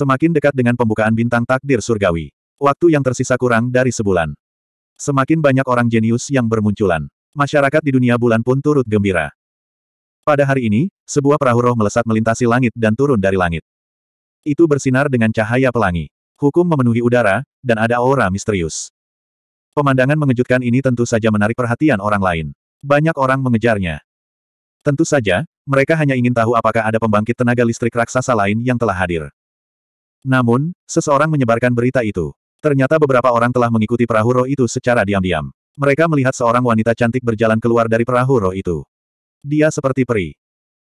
Semakin dekat dengan pembukaan bintang takdir surgawi. Waktu yang tersisa kurang dari sebulan. Semakin banyak orang jenius yang bermunculan. Masyarakat di dunia bulan pun turut gembira. Pada hari ini, sebuah perahu roh melesat melintasi langit dan turun dari langit. Itu bersinar dengan cahaya pelangi. Hukum memenuhi udara, dan ada aura misterius. Pemandangan mengejutkan ini tentu saja menarik perhatian orang lain. Banyak orang mengejarnya. Tentu saja, mereka hanya ingin tahu apakah ada pembangkit tenaga listrik raksasa lain yang telah hadir. Namun, seseorang menyebarkan berita itu. Ternyata beberapa orang telah mengikuti perahu roh itu secara diam-diam. Mereka melihat seorang wanita cantik berjalan keluar dari perahu roh itu. Dia seperti peri.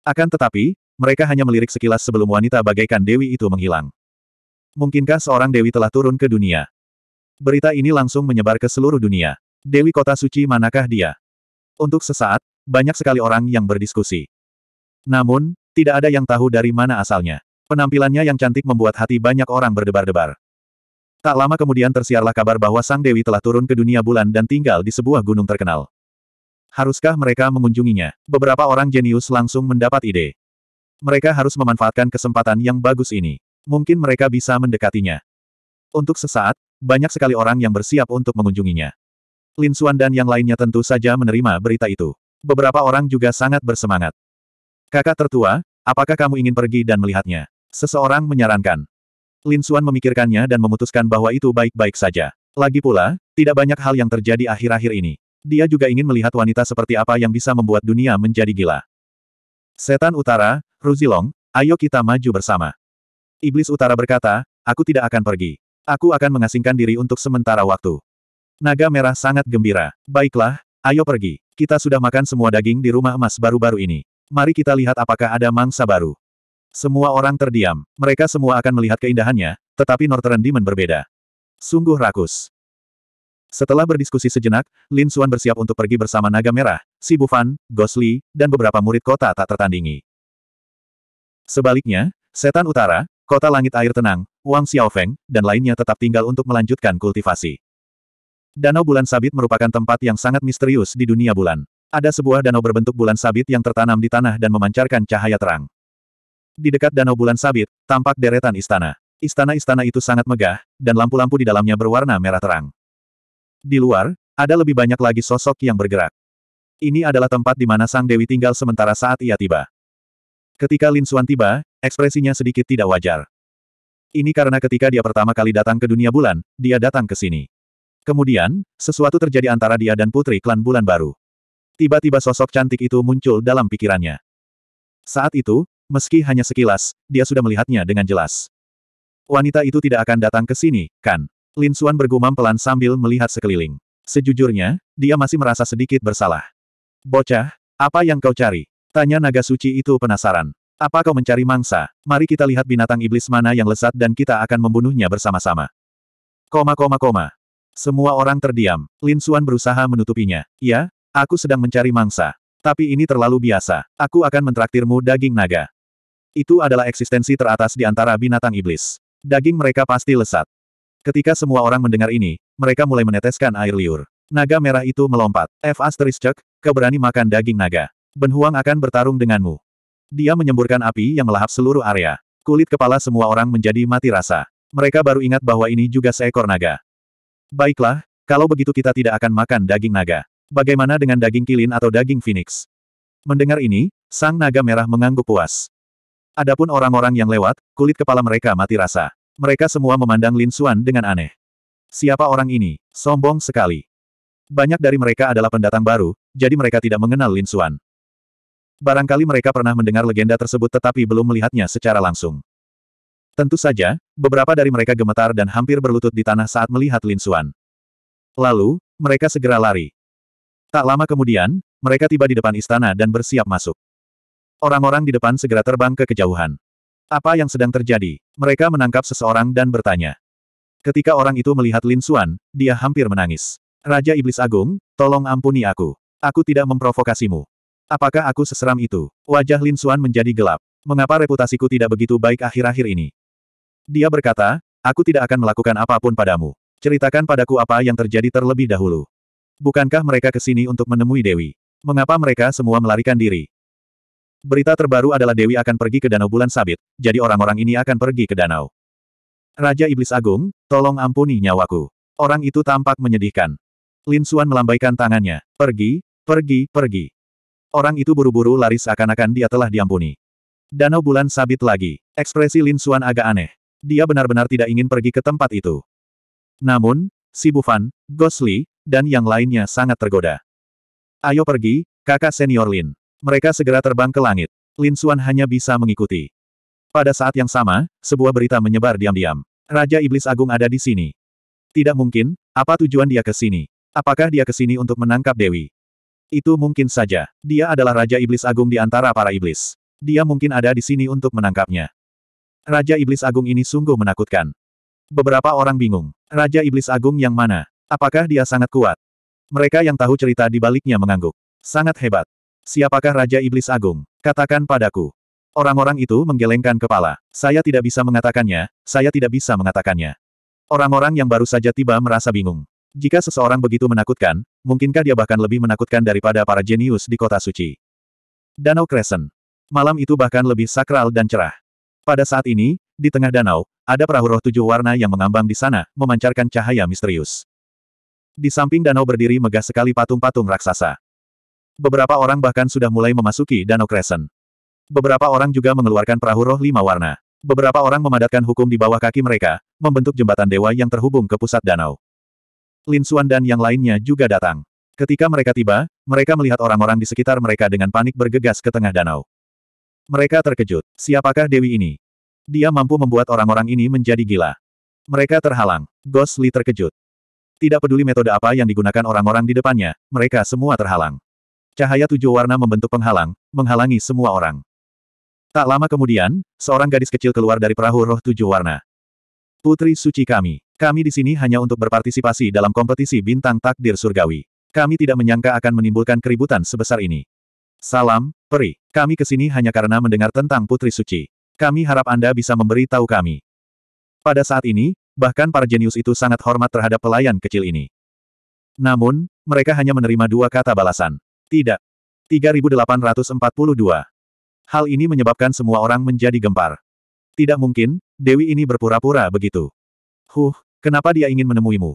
Akan tetapi, mereka hanya melirik sekilas sebelum wanita bagaikan dewi itu menghilang. Mungkinkah seorang dewi telah turun ke dunia? Berita ini langsung menyebar ke seluruh dunia. Dewi kota suci manakah dia? Untuk sesaat, banyak sekali orang yang berdiskusi. Namun, tidak ada yang tahu dari mana asalnya. Penampilannya yang cantik membuat hati banyak orang berdebar-debar. Tak lama kemudian tersiarlah kabar bahwa Sang Dewi telah turun ke dunia bulan dan tinggal di sebuah gunung terkenal. Haruskah mereka mengunjunginya? Beberapa orang jenius langsung mendapat ide. Mereka harus memanfaatkan kesempatan yang bagus ini. Mungkin mereka bisa mendekatinya. Untuk sesaat, banyak sekali orang yang bersiap untuk mengunjunginya. Lin Xuan dan yang lainnya tentu saja menerima berita itu. Beberapa orang juga sangat bersemangat. Kakak tertua, apakah kamu ingin pergi dan melihatnya? Seseorang menyarankan. Lin Xuan memikirkannya dan memutuskan bahwa itu baik-baik saja. Lagi pula, tidak banyak hal yang terjadi akhir-akhir ini. Dia juga ingin melihat wanita seperti apa yang bisa membuat dunia menjadi gila. Setan Utara, Ruzilong, ayo kita maju bersama. Iblis Utara berkata, aku tidak akan pergi. Aku akan mengasingkan diri untuk sementara waktu. Naga Merah sangat gembira. Baiklah, ayo pergi. Kita sudah makan semua daging di rumah emas baru-baru ini. Mari kita lihat apakah ada mangsa baru. Semua orang terdiam, mereka semua akan melihat keindahannya, tetapi Northern Demon berbeda. Sungguh rakus. Setelah berdiskusi sejenak, Lin Xuan bersiap untuk pergi bersama Naga Merah, Si Bufan, Gosli, dan beberapa murid kota tak tertandingi. Sebaliknya, Setan Utara, Kota Langit Air Tenang, Wang Xiaofeng, dan lainnya tetap tinggal untuk melanjutkan kultivasi. Danau Bulan Sabit merupakan tempat yang sangat misterius di dunia bulan. Ada sebuah danau berbentuk bulan sabit yang tertanam di tanah dan memancarkan cahaya terang. Di dekat Danau Bulan Sabit, tampak deretan istana. Istana-istana itu sangat megah, dan lampu-lampu di dalamnya berwarna merah terang. Di luar, ada lebih banyak lagi sosok yang bergerak. Ini adalah tempat di mana Sang Dewi tinggal sementara saat ia tiba. Ketika Lin Xuan tiba, ekspresinya sedikit tidak wajar. Ini karena ketika dia pertama kali datang ke dunia bulan, dia datang ke sini. Kemudian, sesuatu terjadi antara dia dan putri klan bulan baru. Tiba-tiba sosok cantik itu muncul dalam pikirannya. Saat itu, Meski hanya sekilas, dia sudah melihatnya dengan jelas. Wanita itu tidak akan datang ke sini, kan? Lin Xuan bergumam pelan sambil melihat sekeliling. Sejujurnya, dia masih merasa sedikit bersalah. Bocah, apa yang kau cari? Tanya naga suci itu penasaran. Apa kau mencari mangsa? Mari kita lihat binatang iblis mana yang lesat dan kita akan membunuhnya bersama-sama. Koma koma koma. Semua orang terdiam. Lin Xuan berusaha menutupinya. Ya, aku sedang mencari mangsa. Tapi ini terlalu biasa. Aku akan mentraktirmu daging naga. Itu adalah eksistensi teratas di antara binatang iblis. Daging mereka pasti lesat. Ketika semua orang mendengar ini, mereka mulai meneteskan air liur. Naga merah itu melompat. F asteris keberani makan daging naga. Benhuang akan bertarung denganmu. Dia menyemburkan api yang melahap seluruh area. Kulit kepala semua orang menjadi mati rasa. Mereka baru ingat bahwa ini juga seekor naga. Baiklah, kalau begitu kita tidak akan makan daging naga. Bagaimana dengan daging kilin atau daging phoenix? Mendengar ini, sang naga merah mengangguk puas. Adapun orang-orang yang lewat, kulit kepala mereka mati rasa. Mereka semua memandang Lin Xuan dengan aneh. Siapa orang ini? Sombong sekali. Banyak dari mereka adalah pendatang baru, jadi mereka tidak mengenal Lin Xuan. Barangkali mereka pernah mendengar legenda tersebut tetapi belum melihatnya secara langsung. Tentu saja, beberapa dari mereka gemetar dan hampir berlutut di tanah saat melihat Lin Xuan. Lalu, mereka segera lari. Tak lama kemudian, mereka tiba di depan istana dan bersiap masuk. Orang-orang di depan segera terbang ke kejauhan. Apa yang sedang terjadi? Mereka menangkap seseorang dan bertanya. Ketika orang itu melihat Lin Xuan, dia hampir menangis. Raja Iblis Agung, tolong ampuni aku. Aku tidak memprovokasimu. Apakah aku seseram itu? Wajah Lin Xuan menjadi gelap. Mengapa reputasiku tidak begitu baik akhir-akhir ini? Dia berkata, aku tidak akan melakukan apapun padamu. Ceritakan padaku apa yang terjadi terlebih dahulu. Bukankah mereka ke sini untuk menemui Dewi? Mengapa mereka semua melarikan diri? Berita terbaru adalah Dewi akan pergi ke Danau Bulan Sabit, jadi orang-orang ini akan pergi ke danau. Raja Iblis Agung, tolong ampuni nyawaku. Orang itu tampak menyedihkan. Lin Xuan melambaikan tangannya. Pergi, pergi, pergi. Orang itu buru-buru lari seakan-akan dia telah diampuni. Danau Bulan Sabit lagi. Ekspresi Lin Xuan agak aneh. Dia benar-benar tidak ingin pergi ke tempat itu. Namun, si Bufan, Gosli, dan yang lainnya sangat tergoda. Ayo pergi, kakak senior Lin. Mereka segera terbang ke langit. Lin Suan hanya bisa mengikuti. Pada saat yang sama, sebuah berita menyebar diam-diam. Raja Iblis Agung ada di sini. Tidak mungkin, apa tujuan dia ke sini? Apakah dia ke sini untuk menangkap Dewi? Itu mungkin saja. Dia adalah Raja Iblis Agung di antara para iblis. Dia mungkin ada di sini untuk menangkapnya. Raja Iblis Agung ini sungguh menakutkan. Beberapa orang bingung. Raja Iblis Agung yang mana? Apakah dia sangat kuat? Mereka yang tahu cerita di baliknya mengangguk. Sangat hebat. Siapakah Raja Iblis Agung? Katakan padaku. Orang-orang itu menggelengkan kepala. Saya tidak bisa mengatakannya, saya tidak bisa mengatakannya. Orang-orang yang baru saja tiba merasa bingung. Jika seseorang begitu menakutkan, mungkinkah dia bahkan lebih menakutkan daripada para jenius di kota suci? Danau Crescent. Malam itu bahkan lebih sakral dan cerah. Pada saat ini, di tengah danau, ada perahu roh tujuh warna yang mengambang di sana, memancarkan cahaya misterius. Di samping danau berdiri megah sekali patung-patung raksasa. Beberapa orang bahkan sudah mulai memasuki Danau Crescent. Beberapa orang juga mengeluarkan perahu roh lima warna. Beberapa orang memadatkan hukum di bawah kaki mereka, membentuk jembatan dewa yang terhubung ke pusat danau. Lin Xuan dan yang lainnya juga datang. Ketika mereka tiba, mereka melihat orang-orang di sekitar mereka dengan panik bergegas ke tengah danau. Mereka terkejut. Siapakah Dewi ini? Dia mampu membuat orang-orang ini menjadi gila. Mereka terhalang. Ghost Li terkejut. Tidak peduli metode apa yang digunakan orang-orang di depannya, mereka semua terhalang. Cahaya tujuh warna membentuk penghalang, menghalangi semua orang. Tak lama kemudian, seorang gadis kecil keluar dari perahu roh tujuh warna. Putri suci kami, kami di sini hanya untuk berpartisipasi dalam kompetisi bintang takdir surgawi. Kami tidak menyangka akan menimbulkan keributan sebesar ini. Salam, peri. Kami ke sini hanya karena mendengar tentang Putri Suci. Kami harap Anda bisa memberi tahu kami. Pada saat ini, bahkan para jenius itu sangat hormat terhadap pelayan kecil ini. Namun, mereka hanya menerima dua kata balasan. Tidak. 3842. Hal ini menyebabkan semua orang menjadi gempar. Tidak mungkin, Dewi ini berpura-pura begitu. Huh, kenapa dia ingin menemuimu?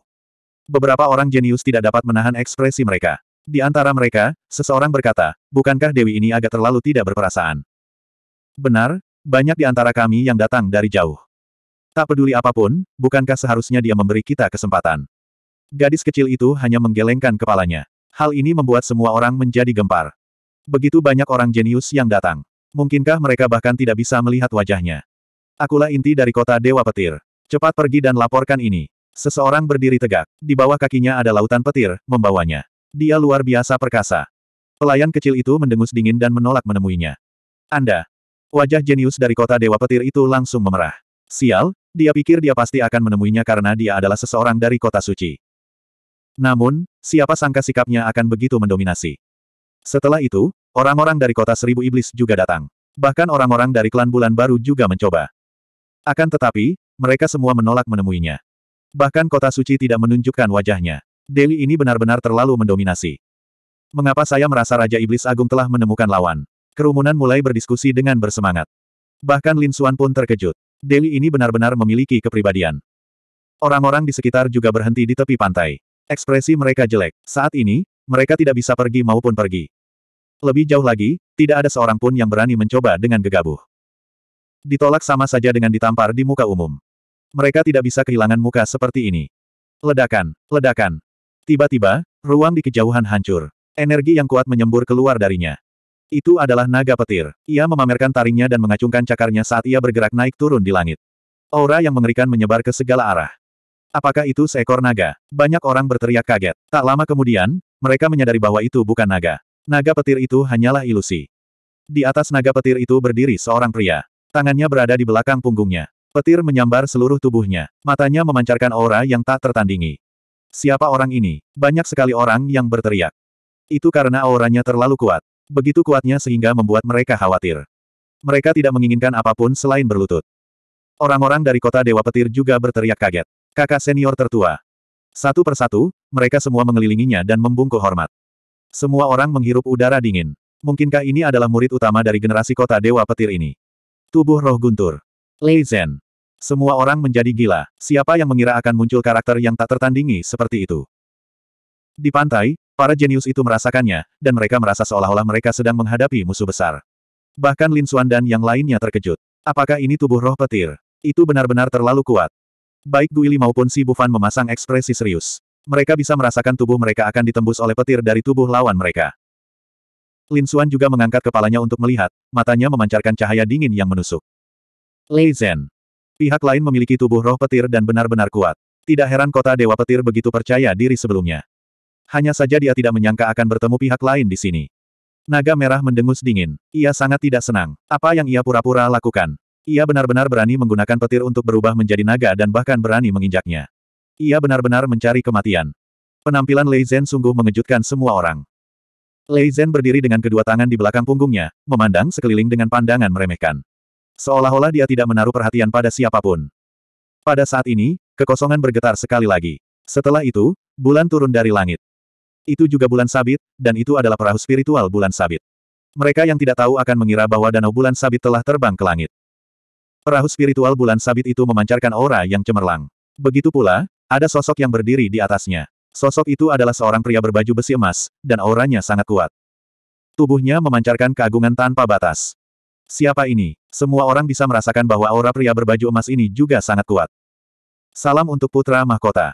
Beberapa orang jenius tidak dapat menahan ekspresi mereka. Di antara mereka, seseorang berkata, bukankah Dewi ini agak terlalu tidak berperasaan? Benar, banyak di antara kami yang datang dari jauh. Tak peduli apapun, bukankah seharusnya dia memberi kita kesempatan? Gadis kecil itu hanya menggelengkan kepalanya. Hal ini membuat semua orang menjadi gempar. Begitu banyak orang jenius yang datang. Mungkinkah mereka bahkan tidak bisa melihat wajahnya? Akulah inti dari kota Dewa Petir. Cepat pergi dan laporkan ini. Seseorang berdiri tegak. Di bawah kakinya ada lautan petir, membawanya. Dia luar biasa perkasa. Pelayan kecil itu mendengus dingin dan menolak menemuinya. Anda. Wajah jenius dari kota Dewa Petir itu langsung memerah. Sial, dia pikir dia pasti akan menemuinya karena dia adalah seseorang dari kota suci. Namun, siapa sangka sikapnya akan begitu mendominasi. Setelah itu, orang-orang dari kota seribu iblis juga datang. Bahkan orang-orang dari klan bulan baru juga mencoba. Akan tetapi, mereka semua menolak menemuinya. Bahkan kota suci tidak menunjukkan wajahnya. Deli ini benar-benar terlalu mendominasi. Mengapa saya merasa Raja Iblis Agung telah menemukan lawan? Kerumunan mulai berdiskusi dengan bersemangat. Bahkan Lin Suan pun terkejut. Deli ini benar-benar memiliki kepribadian. Orang-orang di sekitar juga berhenti di tepi pantai. Ekspresi mereka jelek. Saat ini, mereka tidak bisa pergi maupun pergi. Lebih jauh lagi, tidak ada seorang pun yang berani mencoba dengan gegabah. Ditolak sama saja dengan ditampar di muka umum. Mereka tidak bisa kehilangan muka seperti ini. Ledakan, ledakan. Tiba-tiba, ruang di kejauhan hancur. Energi yang kuat menyembur keluar darinya. Itu adalah naga petir. Ia memamerkan taringnya dan mengacungkan cakarnya saat ia bergerak naik turun di langit. Aura yang mengerikan menyebar ke segala arah. Apakah itu seekor naga? Banyak orang berteriak kaget. Tak lama kemudian, mereka menyadari bahwa itu bukan naga. Naga petir itu hanyalah ilusi. Di atas naga petir itu berdiri seorang pria. Tangannya berada di belakang punggungnya. Petir menyambar seluruh tubuhnya. Matanya memancarkan aura yang tak tertandingi. Siapa orang ini? Banyak sekali orang yang berteriak. Itu karena auranya terlalu kuat. Begitu kuatnya sehingga membuat mereka khawatir. Mereka tidak menginginkan apapun selain berlutut. Orang-orang dari kota Dewa Petir juga berteriak kaget. Kakak senior tertua. Satu persatu, mereka semua mengelilinginya dan membungkuk hormat. Semua orang menghirup udara dingin. Mungkinkah ini adalah murid utama dari generasi kota Dewa Petir ini? Tubuh roh guntur. Lei Zhen. Semua orang menjadi gila. Siapa yang mengira akan muncul karakter yang tak tertandingi seperti itu? Di pantai, para jenius itu merasakannya, dan mereka merasa seolah-olah mereka sedang menghadapi musuh besar. Bahkan Lin Xuan dan yang lainnya terkejut. Apakah ini tubuh roh petir? Itu benar-benar terlalu kuat. Baik Guili maupun si Bufan memasang ekspresi serius. Mereka bisa merasakan tubuh mereka akan ditembus oleh petir dari tubuh lawan mereka. Lin Xuan juga mengangkat kepalanya untuk melihat, matanya memancarkan cahaya dingin yang menusuk. Lei Zhen. Pihak lain memiliki tubuh roh petir dan benar-benar kuat. Tidak heran kota Dewa Petir begitu percaya diri sebelumnya. Hanya saja dia tidak menyangka akan bertemu pihak lain di sini. Naga merah mendengus dingin. Ia sangat tidak senang. Apa yang ia pura-pura lakukan? Ia benar-benar berani menggunakan petir untuk berubah menjadi naga dan bahkan berani menginjaknya. Ia benar-benar mencari kematian. Penampilan Lei Zhen sungguh mengejutkan semua orang. Lei Zhen berdiri dengan kedua tangan di belakang punggungnya, memandang sekeliling dengan pandangan meremehkan. Seolah-olah dia tidak menaruh perhatian pada siapapun. Pada saat ini, kekosongan bergetar sekali lagi. Setelah itu, bulan turun dari langit. Itu juga bulan sabit, dan itu adalah perahu spiritual bulan sabit. Mereka yang tidak tahu akan mengira bahwa danau bulan sabit telah terbang ke langit. Perahu spiritual bulan sabit itu memancarkan aura yang cemerlang. Begitu pula, ada sosok yang berdiri di atasnya. Sosok itu adalah seorang pria berbaju besi emas, dan auranya sangat kuat. Tubuhnya memancarkan keagungan tanpa batas. Siapa ini? Semua orang bisa merasakan bahwa aura pria berbaju emas ini juga sangat kuat. Salam untuk putra mahkota.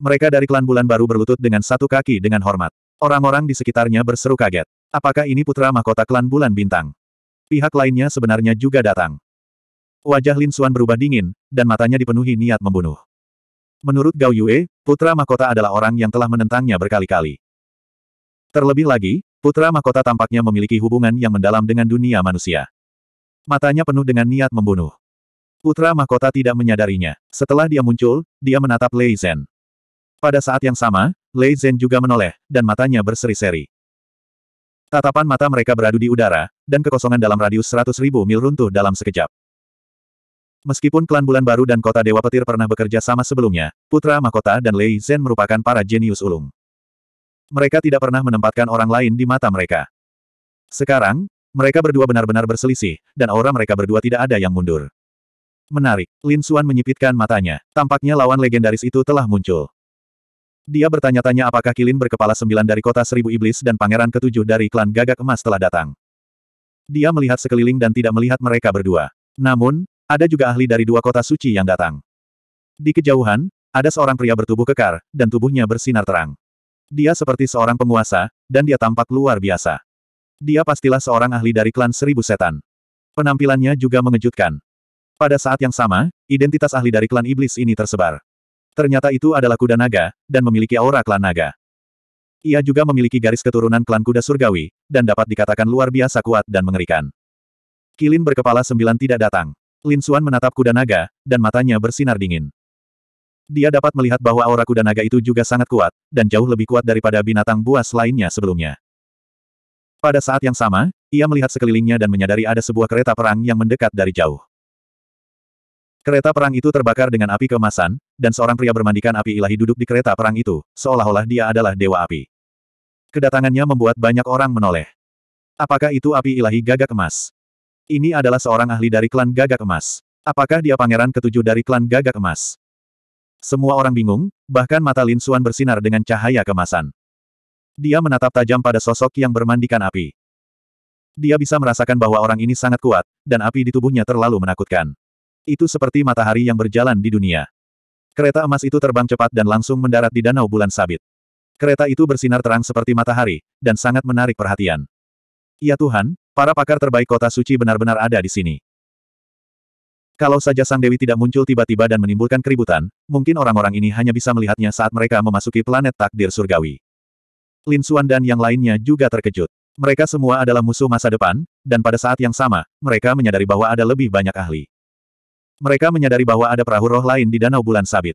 Mereka dari klan bulan baru berlutut dengan satu kaki dengan hormat. Orang-orang di sekitarnya berseru kaget. Apakah ini putra mahkota klan bulan bintang? Pihak lainnya sebenarnya juga datang. Wajah Lin Xuan berubah dingin, dan matanya dipenuhi niat membunuh. Menurut Gao Yue, putra mahkota adalah orang yang telah menentangnya berkali-kali. Terlebih lagi, putra mahkota tampaknya memiliki hubungan yang mendalam dengan dunia manusia. Matanya penuh dengan niat membunuh. Putra mahkota tidak menyadarinya. Setelah dia muncul, dia menatap Lei Zhen. Pada saat yang sama, Lei Zhen juga menoleh, dan matanya berseri-seri. Tatapan mata mereka beradu di udara, dan kekosongan dalam radius 100 ribu mil runtuh dalam sekejap. Meskipun klan Bulan Baru dan Kota Dewa Petir pernah bekerja sama sebelumnya, Putra Mahkota dan Lei Zhen merupakan para jenius ulung. Mereka tidak pernah menempatkan orang lain di mata mereka. Sekarang, mereka berdua benar-benar berselisih, dan aura mereka berdua tidak ada yang mundur. Menarik, Lin Xuan menyipitkan matanya. Tampaknya lawan legendaris itu telah muncul. Dia bertanya-tanya apakah Kilin berkepala sembilan dari kota seribu iblis dan pangeran ketujuh dari klan gagak emas telah datang. Dia melihat sekeliling dan tidak melihat mereka berdua. Namun, ada juga ahli dari dua kota suci yang datang. Di kejauhan, ada seorang pria bertubuh kekar, dan tubuhnya bersinar terang. Dia seperti seorang penguasa, dan dia tampak luar biasa. Dia pastilah seorang ahli dari klan seribu setan. Penampilannya juga mengejutkan. Pada saat yang sama, identitas ahli dari klan iblis ini tersebar. Ternyata itu adalah kuda naga, dan memiliki aura klan naga. Ia juga memiliki garis keturunan klan kuda surgawi, dan dapat dikatakan luar biasa kuat dan mengerikan. Kilin berkepala sembilan tidak datang. Lin Xuan menatap kuda naga, dan matanya bersinar dingin. Dia dapat melihat bahwa aura kuda naga itu juga sangat kuat, dan jauh lebih kuat daripada binatang buas lainnya sebelumnya. Pada saat yang sama, ia melihat sekelilingnya dan menyadari ada sebuah kereta perang yang mendekat dari jauh. Kereta perang itu terbakar dengan api kemasan, dan seorang pria bermandikan api ilahi duduk di kereta perang itu, seolah-olah dia adalah dewa api. Kedatangannya membuat banyak orang menoleh. Apakah itu api ilahi gagak emas? Ini adalah seorang ahli dari klan gagak emas. Apakah dia pangeran ketujuh dari klan gagak emas? Semua orang bingung, bahkan mata Lin Xuan bersinar dengan cahaya kemasan. Dia menatap tajam pada sosok yang bermandikan api. Dia bisa merasakan bahwa orang ini sangat kuat, dan api di tubuhnya terlalu menakutkan. Itu seperti matahari yang berjalan di dunia. Kereta emas itu terbang cepat dan langsung mendarat di Danau Bulan Sabit. Kereta itu bersinar terang seperti matahari, dan sangat menarik perhatian. Ya Tuhan, Para pakar terbaik kota suci benar-benar ada di sini. Kalau saja Sang Dewi tidak muncul tiba-tiba dan menimbulkan keributan, mungkin orang-orang ini hanya bisa melihatnya saat mereka memasuki planet takdir surgawi. Lin Suan dan yang lainnya juga terkejut. Mereka semua adalah musuh masa depan, dan pada saat yang sama, mereka menyadari bahwa ada lebih banyak ahli. Mereka menyadari bahwa ada perahu roh lain di Danau Bulan Sabit.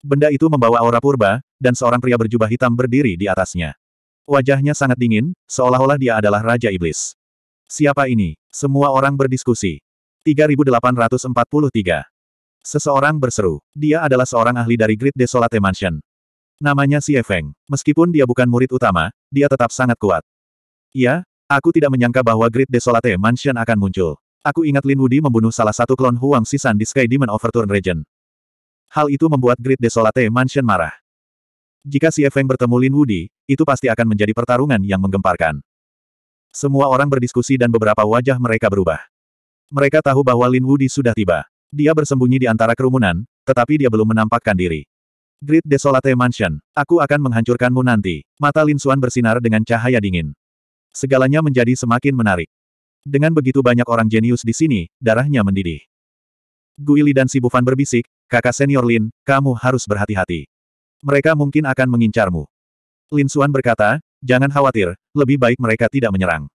Benda itu membawa aura purba, dan seorang pria berjubah hitam berdiri di atasnya. Wajahnya sangat dingin, seolah-olah dia adalah Raja Iblis. Siapa ini? Semua orang berdiskusi. 3843. Seseorang berseru. Dia adalah seorang ahli dari Great Desolate Mansion. Namanya Si Feng. Meskipun dia bukan murid utama, dia tetap sangat kuat. Iya, aku tidak menyangka bahwa Great Desolate Mansion akan muncul. Aku ingat Lin Wudi membunuh salah satu klon Huang Sisan di Sky Demon Overturn Region. Hal itu membuat Great Desolate Mansion marah. Jika Si Feng bertemu Lin Wudi, itu pasti akan menjadi pertarungan yang menggemparkan. Semua orang berdiskusi dan beberapa wajah mereka berubah. Mereka tahu bahwa Lin Wudi sudah tiba. Dia bersembunyi di antara kerumunan, tetapi dia belum menampakkan diri. Great Desolate Mansion, aku akan menghancurkanmu nanti. Mata Lin Xuan bersinar dengan cahaya dingin. Segalanya menjadi semakin menarik. Dengan begitu banyak orang jenius di sini, darahnya mendidih. Guili dan si Bufan berbisik, kakak senior Lin, kamu harus berhati-hati. Mereka mungkin akan mengincarmu. Lin Xuan berkata, Jangan khawatir, lebih baik mereka tidak menyerang.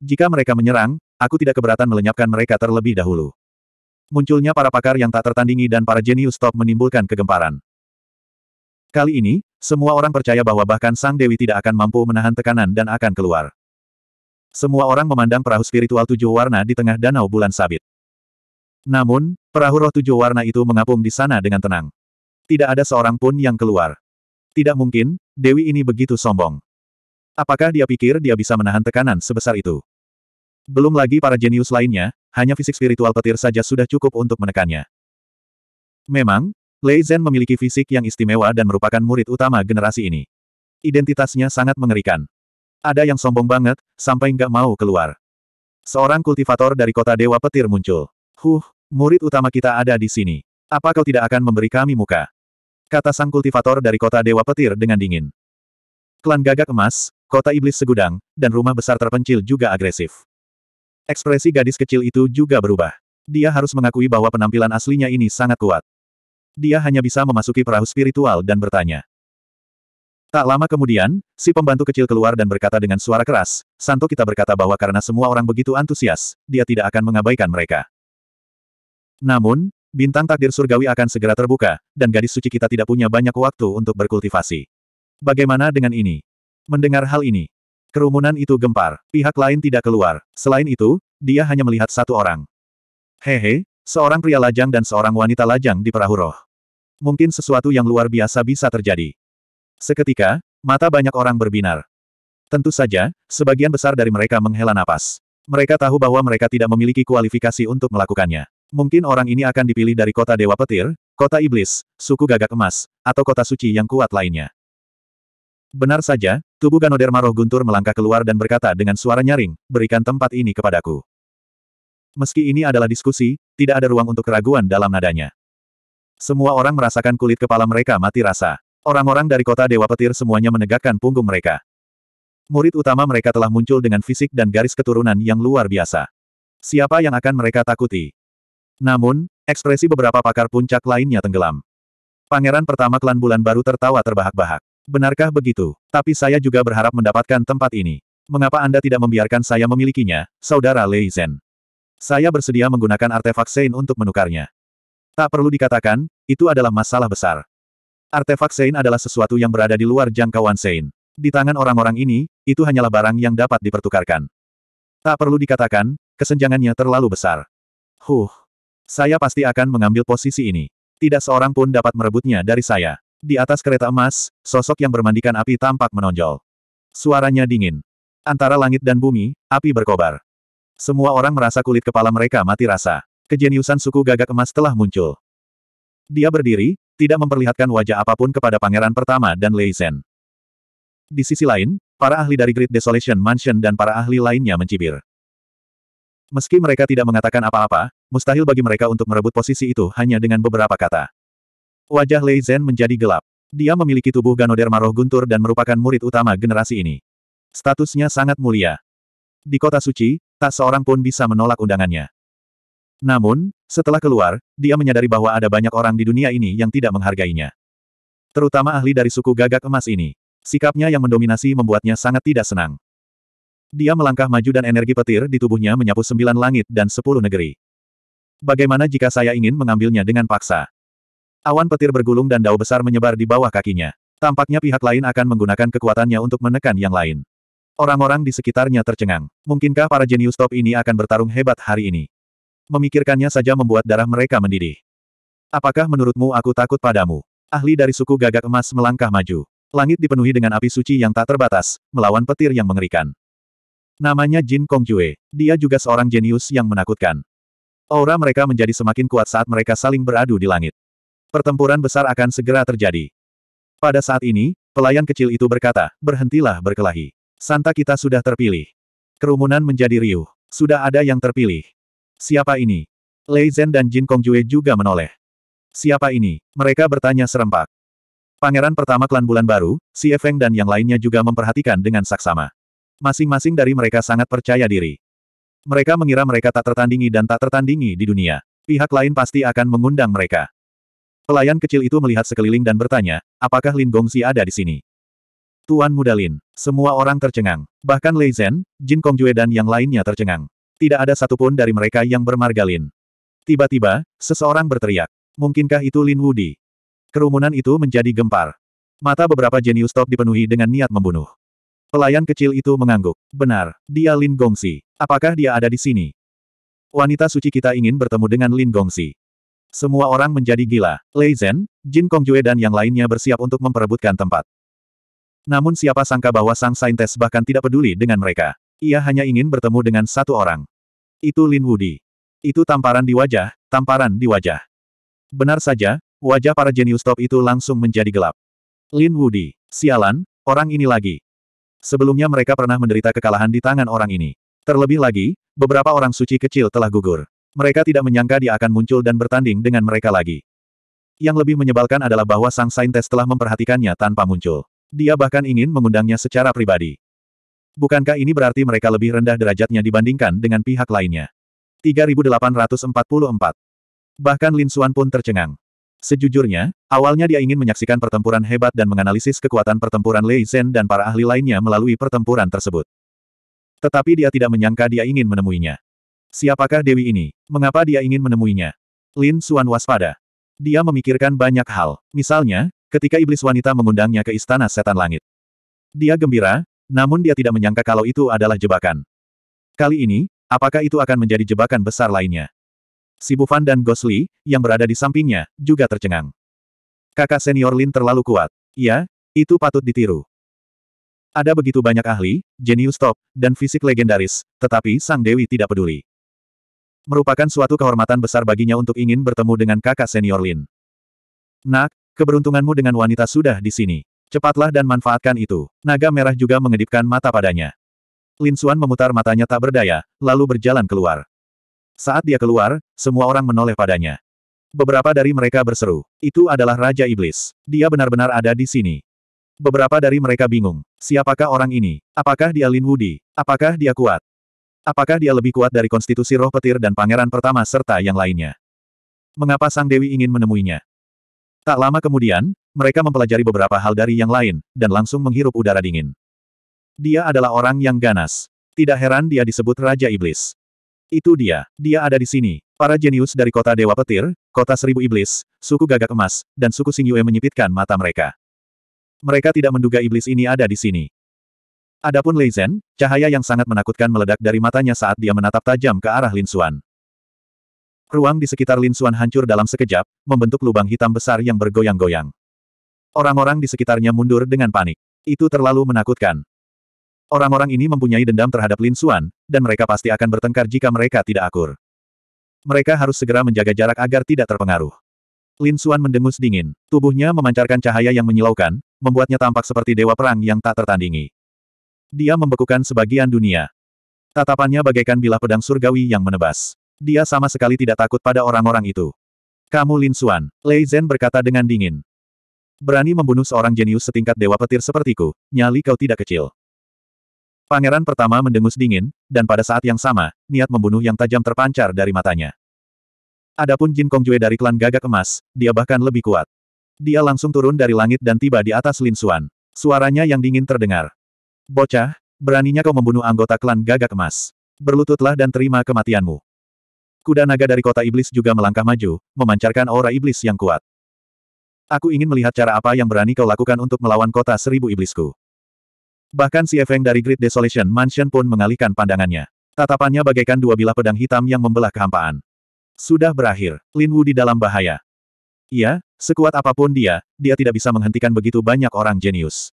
Jika mereka menyerang, aku tidak keberatan melenyapkan mereka terlebih dahulu. Munculnya para pakar yang tak tertandingi dan para jenius top menimbulkan kegemparan. Kali ini, semua orang percaya bahwa bahkan Sang Dewi tidak akan mampu menahan tekanan dan akan keluar. Semua orang memandang perahu spiritual tujuh warna di tengah danau bulan sabit. Namun, perahu roh tujuh warna itu mengapung di sana dengan tenang. Tidak ada seorang pun yang keluar. Tidak mungkin, Dewi ini begitu sombong. Apakah dia pikir dia bisa menahan tekanan sebesar itu? Belum lagi para jenius lainnya, hanya fisik spiritual petir saja sudah cukup untuk menekannya. Memang, Lei Zhen memiliki fisik yang istimewa dan merupakan murid utama generasi ini. Identitasnya sangat mengerikan. Ada yang sombong banget, sampai nggak mau keluar. Seorang kultivator dari kota Dewa Petir muncul. Huh, murid utama kita ada di sini. Apa kau tidak akan memberi kami muka? Kata sang kultivator dari kota Dewa Petir dengan dingin. Klan gagak emas, kota iblis segudang, dan rumah besar terpencil juga agresif. Ekspresi gadis kecil itu juga berubah. Dia harus mengakui bahwa penampilan aslinya ini sangat kuat. Dia hanya bisa memasuki perahu spiritual dan bertanya. Tak lama kemudian, si pembantu kecil keluar dan berkata dengan suara keras, Santo kita berkata bahwa karena semua orang begitu antusias, dia tidak akan mengabaikan mereka. Namun, bintang takdir surgawi akan segera terbuka, dan gadis suci kita tidak punya banyak waktu untuk berkultivasi. Bagaimana dengan ini? Mendengar hal ini, kerumunan itu gempar, pihak lain tidak keluar. Selain itu, dia hanya melihat satu orang. Hehe, seorang pria lajang dan seorang wanita lajang di perahu roh. Mungkin sesuatu yang luar biasa bisa terjadi. Seketika, mata banyak orang berbinar. Tentu saja, sebagian besar dari mereka menghela napas. Mereka tahu bahwa mereka tidak memiliki kualifikasi untuk melakukannya. Mungkin orang ini akan dipilih dari kota Dewa Petir, kota Iblis, suku gagak emas, atau kota suci yang kuat lainnya. Benar saja, tubuh Ganoderma roh guntur melangkah keluar dan berkata dengan suara nyaring, berikan tempat ini kepadaku. Meski ini adalah diskusi, tidak ada ruang untuk keraguan dalam nadanya. Semua orang merasakan kulit kepala mereka mati rasa. Orang-orang dari kota Dewa Petir semuanya menegakkan punggung mereka. Murid utama mereka telah muncul dengan fisik dan garis keturunan yang luar biasa. Siapa yang akan mereka takuti? Namun, ekspresi beberapa pakar puncak lainnya tenggelam. Pangeran pertama klan bulan baru tertawa terbahak-bahak. Benarkah begitu? Tapi saya juga berharap mendapatkan tempat ini. Mengapa Anda tidak membiarkan saya memilikinya, Saudara Lei Zhen? Saya bersedia menggunakan artefak Sein untuk menukarnya. Tak perlu dikatakan, itu adalah masalah besar. Artefak Sein adalah sesuatu yang berada di luar jangkauan Sein. Di tangan orang-orang ini, itu hanyalah barang yang dapat dipertukarkan. Tak perlu dikatakan, kesenjangannya terlalu besar. Huh. Saya pasti akan mengambil posisi ini. Tidak seorang pun dapat merebutnya dari saya. Di atas kereta emas, sosok yang bermandikan api tampak menonjol. Suaranya dingin. Antara langit dan bumi, api berkobar. Semua orang merasa kulit kepala mereka mati rasa. Kejeniusan suku gagak emas telah muncul. Dia berdiri, tidak memperlihatkan wajah apapun kepada pangeran pertama dan Leisen. Di sisi lain, para ahli dari Great Desolation Mansion dan para ahli lainnya mencibir. Meski mereka tidak mengatakan apa-apa, mustahil bagi mereka untuk merebut posisi itu hanya dengan beberapa kata. Wajah Lei Zhen menjadi gelap. Dia memiliki tubuh Ganoderma roh guntur dan merupakan murid utama generasi ini. Statusnya sangat mulia. Di kota suci, tak seorang pun bisa menolak undangannya. Namun, setelah keluar, dia menyadari bahwa ada banyak orang di dunia ini yang tidak menghargainya. Terutama ahli dari suku gagak emas ini. Sikapnya yang mendominasi membuatnya sangat tidak senang. Dia melangkah maju dan energi petir di tubuhnya menyapu sembilan langit dan sepuluh negeri. Bagaimana jika saya ingin mengambilnya dengan paksa? Awan petir bergulung dan dao besar menyebar di bawah kakinya. Tampaknya pihak lain akan menggunakan kekuatannya untuk menekan yang lain. Orang-orang di sekitarnya tercengang. Mungkinkah para jenius top ini akan bertarung hebat hari ini? Memikirkannya saja membuat darah mereka mendidih. Apakah menurutmu aku takut padamu? Ahli dari suku gagak emas melangkah maju. Langit dipenuhi dengan api suci yang tak terbatas, melawan petir yang mengerikan. Namanya Jin Kong Kongjue. Dia juga seorang jenius yang menakutkan. Aura mereka menjadi semakin kuat saat mereka saling beradu di langit. Pertempuran besar akan segera terjadi. Pada saat ini, pelayan kecil itu berkata, berhentilah berkelahi. Santa kita sudah terpilih. Kerumunan menjadi riuh. Sudah ada yang terpilih. Siapa ini? Lei Zhen dan Jin Kong Kongjue juga menoleh. Siapa ini? Mereka bertanya serempak. Pangeran pertama klan bulan baru, Si Feng dan yang lainnya juga memperhatikan dengan saksama. Masing-masing dari mereka sangat percaya diri. Mereka mengira mereka tak tertandingi dan tak tertandingi di dunia. Pihak lain pasti akan mengundang mereka. Pelayan kecil itu melihat sekeliling dan bertanya, apakah Lin Gongzi ada di sini? Tuan Muda Lin, semua orang tercengang. Bahkan Lei Zhen, Jin Kongjue dan yang lainnya tercengang. Tidak ada satupun dari mereka yang bermarga Lin. Tiba-tiba, seseorang berteriak. Mungkinkah itu Lin Wudi? Kerumunan itu menjadi gempar. Mata beberapa jenius top dipenuhi dengan niat membunuh. Pelayan kecil itu mengangguk. Benar, dia Lin Gongsi. Apakah dia ada di sini? Wanita suci kita ingin bertemu dengan Lin Gongsi. Semua orang menjadi gila. Lei Zhen, Jin Kong Kongjue dan yang lainnya bersiap untuk memperebutkan tempat. Namun siapa sangka bahwa sang saintes bahkan tidak peduli dengan mereka. Ia hanya ingin bertemu dengan satu orang. Itu Lin Wudi. Itu tamparan di wajah, tamparan di wajah. Benar saja, wajah para jenius top itu langsung menjadi gelap. Lin Wudi, sialan, orang ini lagi. Sebelumnya mereka pernah menderita kekalahan di tangan orang ini. Terlebih lagi, beberapa orang suci kecil telah gugur. Mereka tidak menyangka dia akan muncul dan bertanding dengan mereka lagi. Yang lebih menyebalkan adalah bahwa Sang Saintes telah memperhatikannya tanpa muncul. Dia bahkan ingin mengundangnya secara pribadi. Bukankah ini berarti mereka lebih rendah derajatnya dibandingkan dengan pihak lainnya? 3844. Bahkan Lin Xuan pun tercengang. Sejujurnya, awalnya dia ingin menyaksikan pertempuran hebat dan menganalisis kekuatan pertempuran Lei Zhen dan para ahli lainnya melalui pertempuran tersebut. Tetapi dia tidak menyangka dia ingin menemuinya. Siapakah Dewi ini? Mengapa dia ingin menemuinya? Lin Suan waspada. Dia memikirkan banyak hal. Misalnya, ketika iblis wanita mengundangnya ke istana setan langit. Dia gembira, namun dia tidak menyangka kalau itu adalah jebakan. Kali ini, apakah itu akan menjadi jebakan besar lainnya? Si Bufan dan Gosli, yang berada di sampingnya, juga tercengang. Kakak senior Lin terlalu kuat. Ya, itu patut ditiru. Ada begitu banyak ahli, jenius top, dan fisik legendaris, tetapi sang Dewi tidak peduli. Merupakan suatu kehormatan besar baginya untuk ingin bertemu dengan kakak senior Lin. Nak, keberuntunganmu dengan wanita sudah di sini. Cepatlah dan manfaatkan itu. Naga merah juga mengedipkan mata padanya. Lin Xuan memutar matanya tak berdaya, lalu berjalan keluar. Saat dia keluar, semua orang menoleh padanya. Beberapa dari mereka berseru, itu adalah Raja Iblis. Dia benar-benar ada di sini. Beberapa dari mereka bingung, siapakah orang ini? Apakah dia Lin Wudi? Apakah dia kuat? Apakah dia lebih kuat dari konstitusi roh petir dan pangeran pertama serta yang lainnya? Mengapa Sang Dewi ingin menemuinya? Tak lama kemudian, mereka mempelajari beberapa hal dari yang lain, dan langsung menghirup udara dingin. Dia adalah orang yang ganas. Tidak heran dia disebut Raja Iblis. Itu dia, dia ada di sini. Para jenius dari kota Dewa Petir, kota Seribu Iblis, suku Gagak Emas, dan suku Singyue menyipitkan mata mereka. Mereka tidak menduga iblis ini ada di sini. Adapun Lei Zhen, cahaya yang sangat menakutkan meledak dari matanya saat dia menatap tajam ke arah Lin Suan. Ruang di sekitar Lin Suan hancur dalam sekejap, membentuk lubang hitam besar yang bergoyang-goyang. Orang-orang di sekitarnya mundur dengan panik. Itu terlalu menakutkan. Orang-orang ini mempunyai dendam terhadap Lin Suan, dan mereka pasti akan bertengkar jika mereka tidak akur. Mereka harus segera menjaga jarak agar tidak terpengaruh. Lin Suan mendengus dingin. Tubuhnya memancarkan cahaya yang menyilaukan, membuatnya tampak seperti dewa perang yang tak tertandingi. Dia membekukan sebagian dunia. Tatapannya bagaikan bilah pedang surgawi yang menebas. Dia sama sekali tidak takut pada orang-orang itu. Kamu Lin Xuan, Lei Zhen berkata dengan dingin. Berani membunuh seorang jenius setingkat dewa petir sepertiku, nyali kau tidak kecil. Pangeran pertama mendengus dingin, dan pada saat yang sama, niat membunuh yang tajam terpancar dari matanya. Adapun Jin Kongjue dari klan gagak emas, dia bahkan lebih kuat. Dia langsung turun dari langit dan tiba di atas Lin Xuan. Suaranya yang dingin terdengar. Bocah, beraninya kau membunuh anggota klan gagak emas. Berlututlah dan terima kematianmu. Kuda naga dari kota iblis juga melangkah maju, memancarkan aura iblis yang kuat. Aku ingin melihat cara apa yang berani kau lakukan untuk melawan kota seribu iblisku. Bahkan si Efeng dari Great Desolation Mansion pun mengalihkan pandangannya. Tatapannya bagaikan dua bilah pedang hitam yang membelah kehampaan. Sudah berakhir, Lin Wu di dalam bahaya. Iya, sekuat apapun dia, dia tidak bisa menghentikan begitu banyak orang jenius.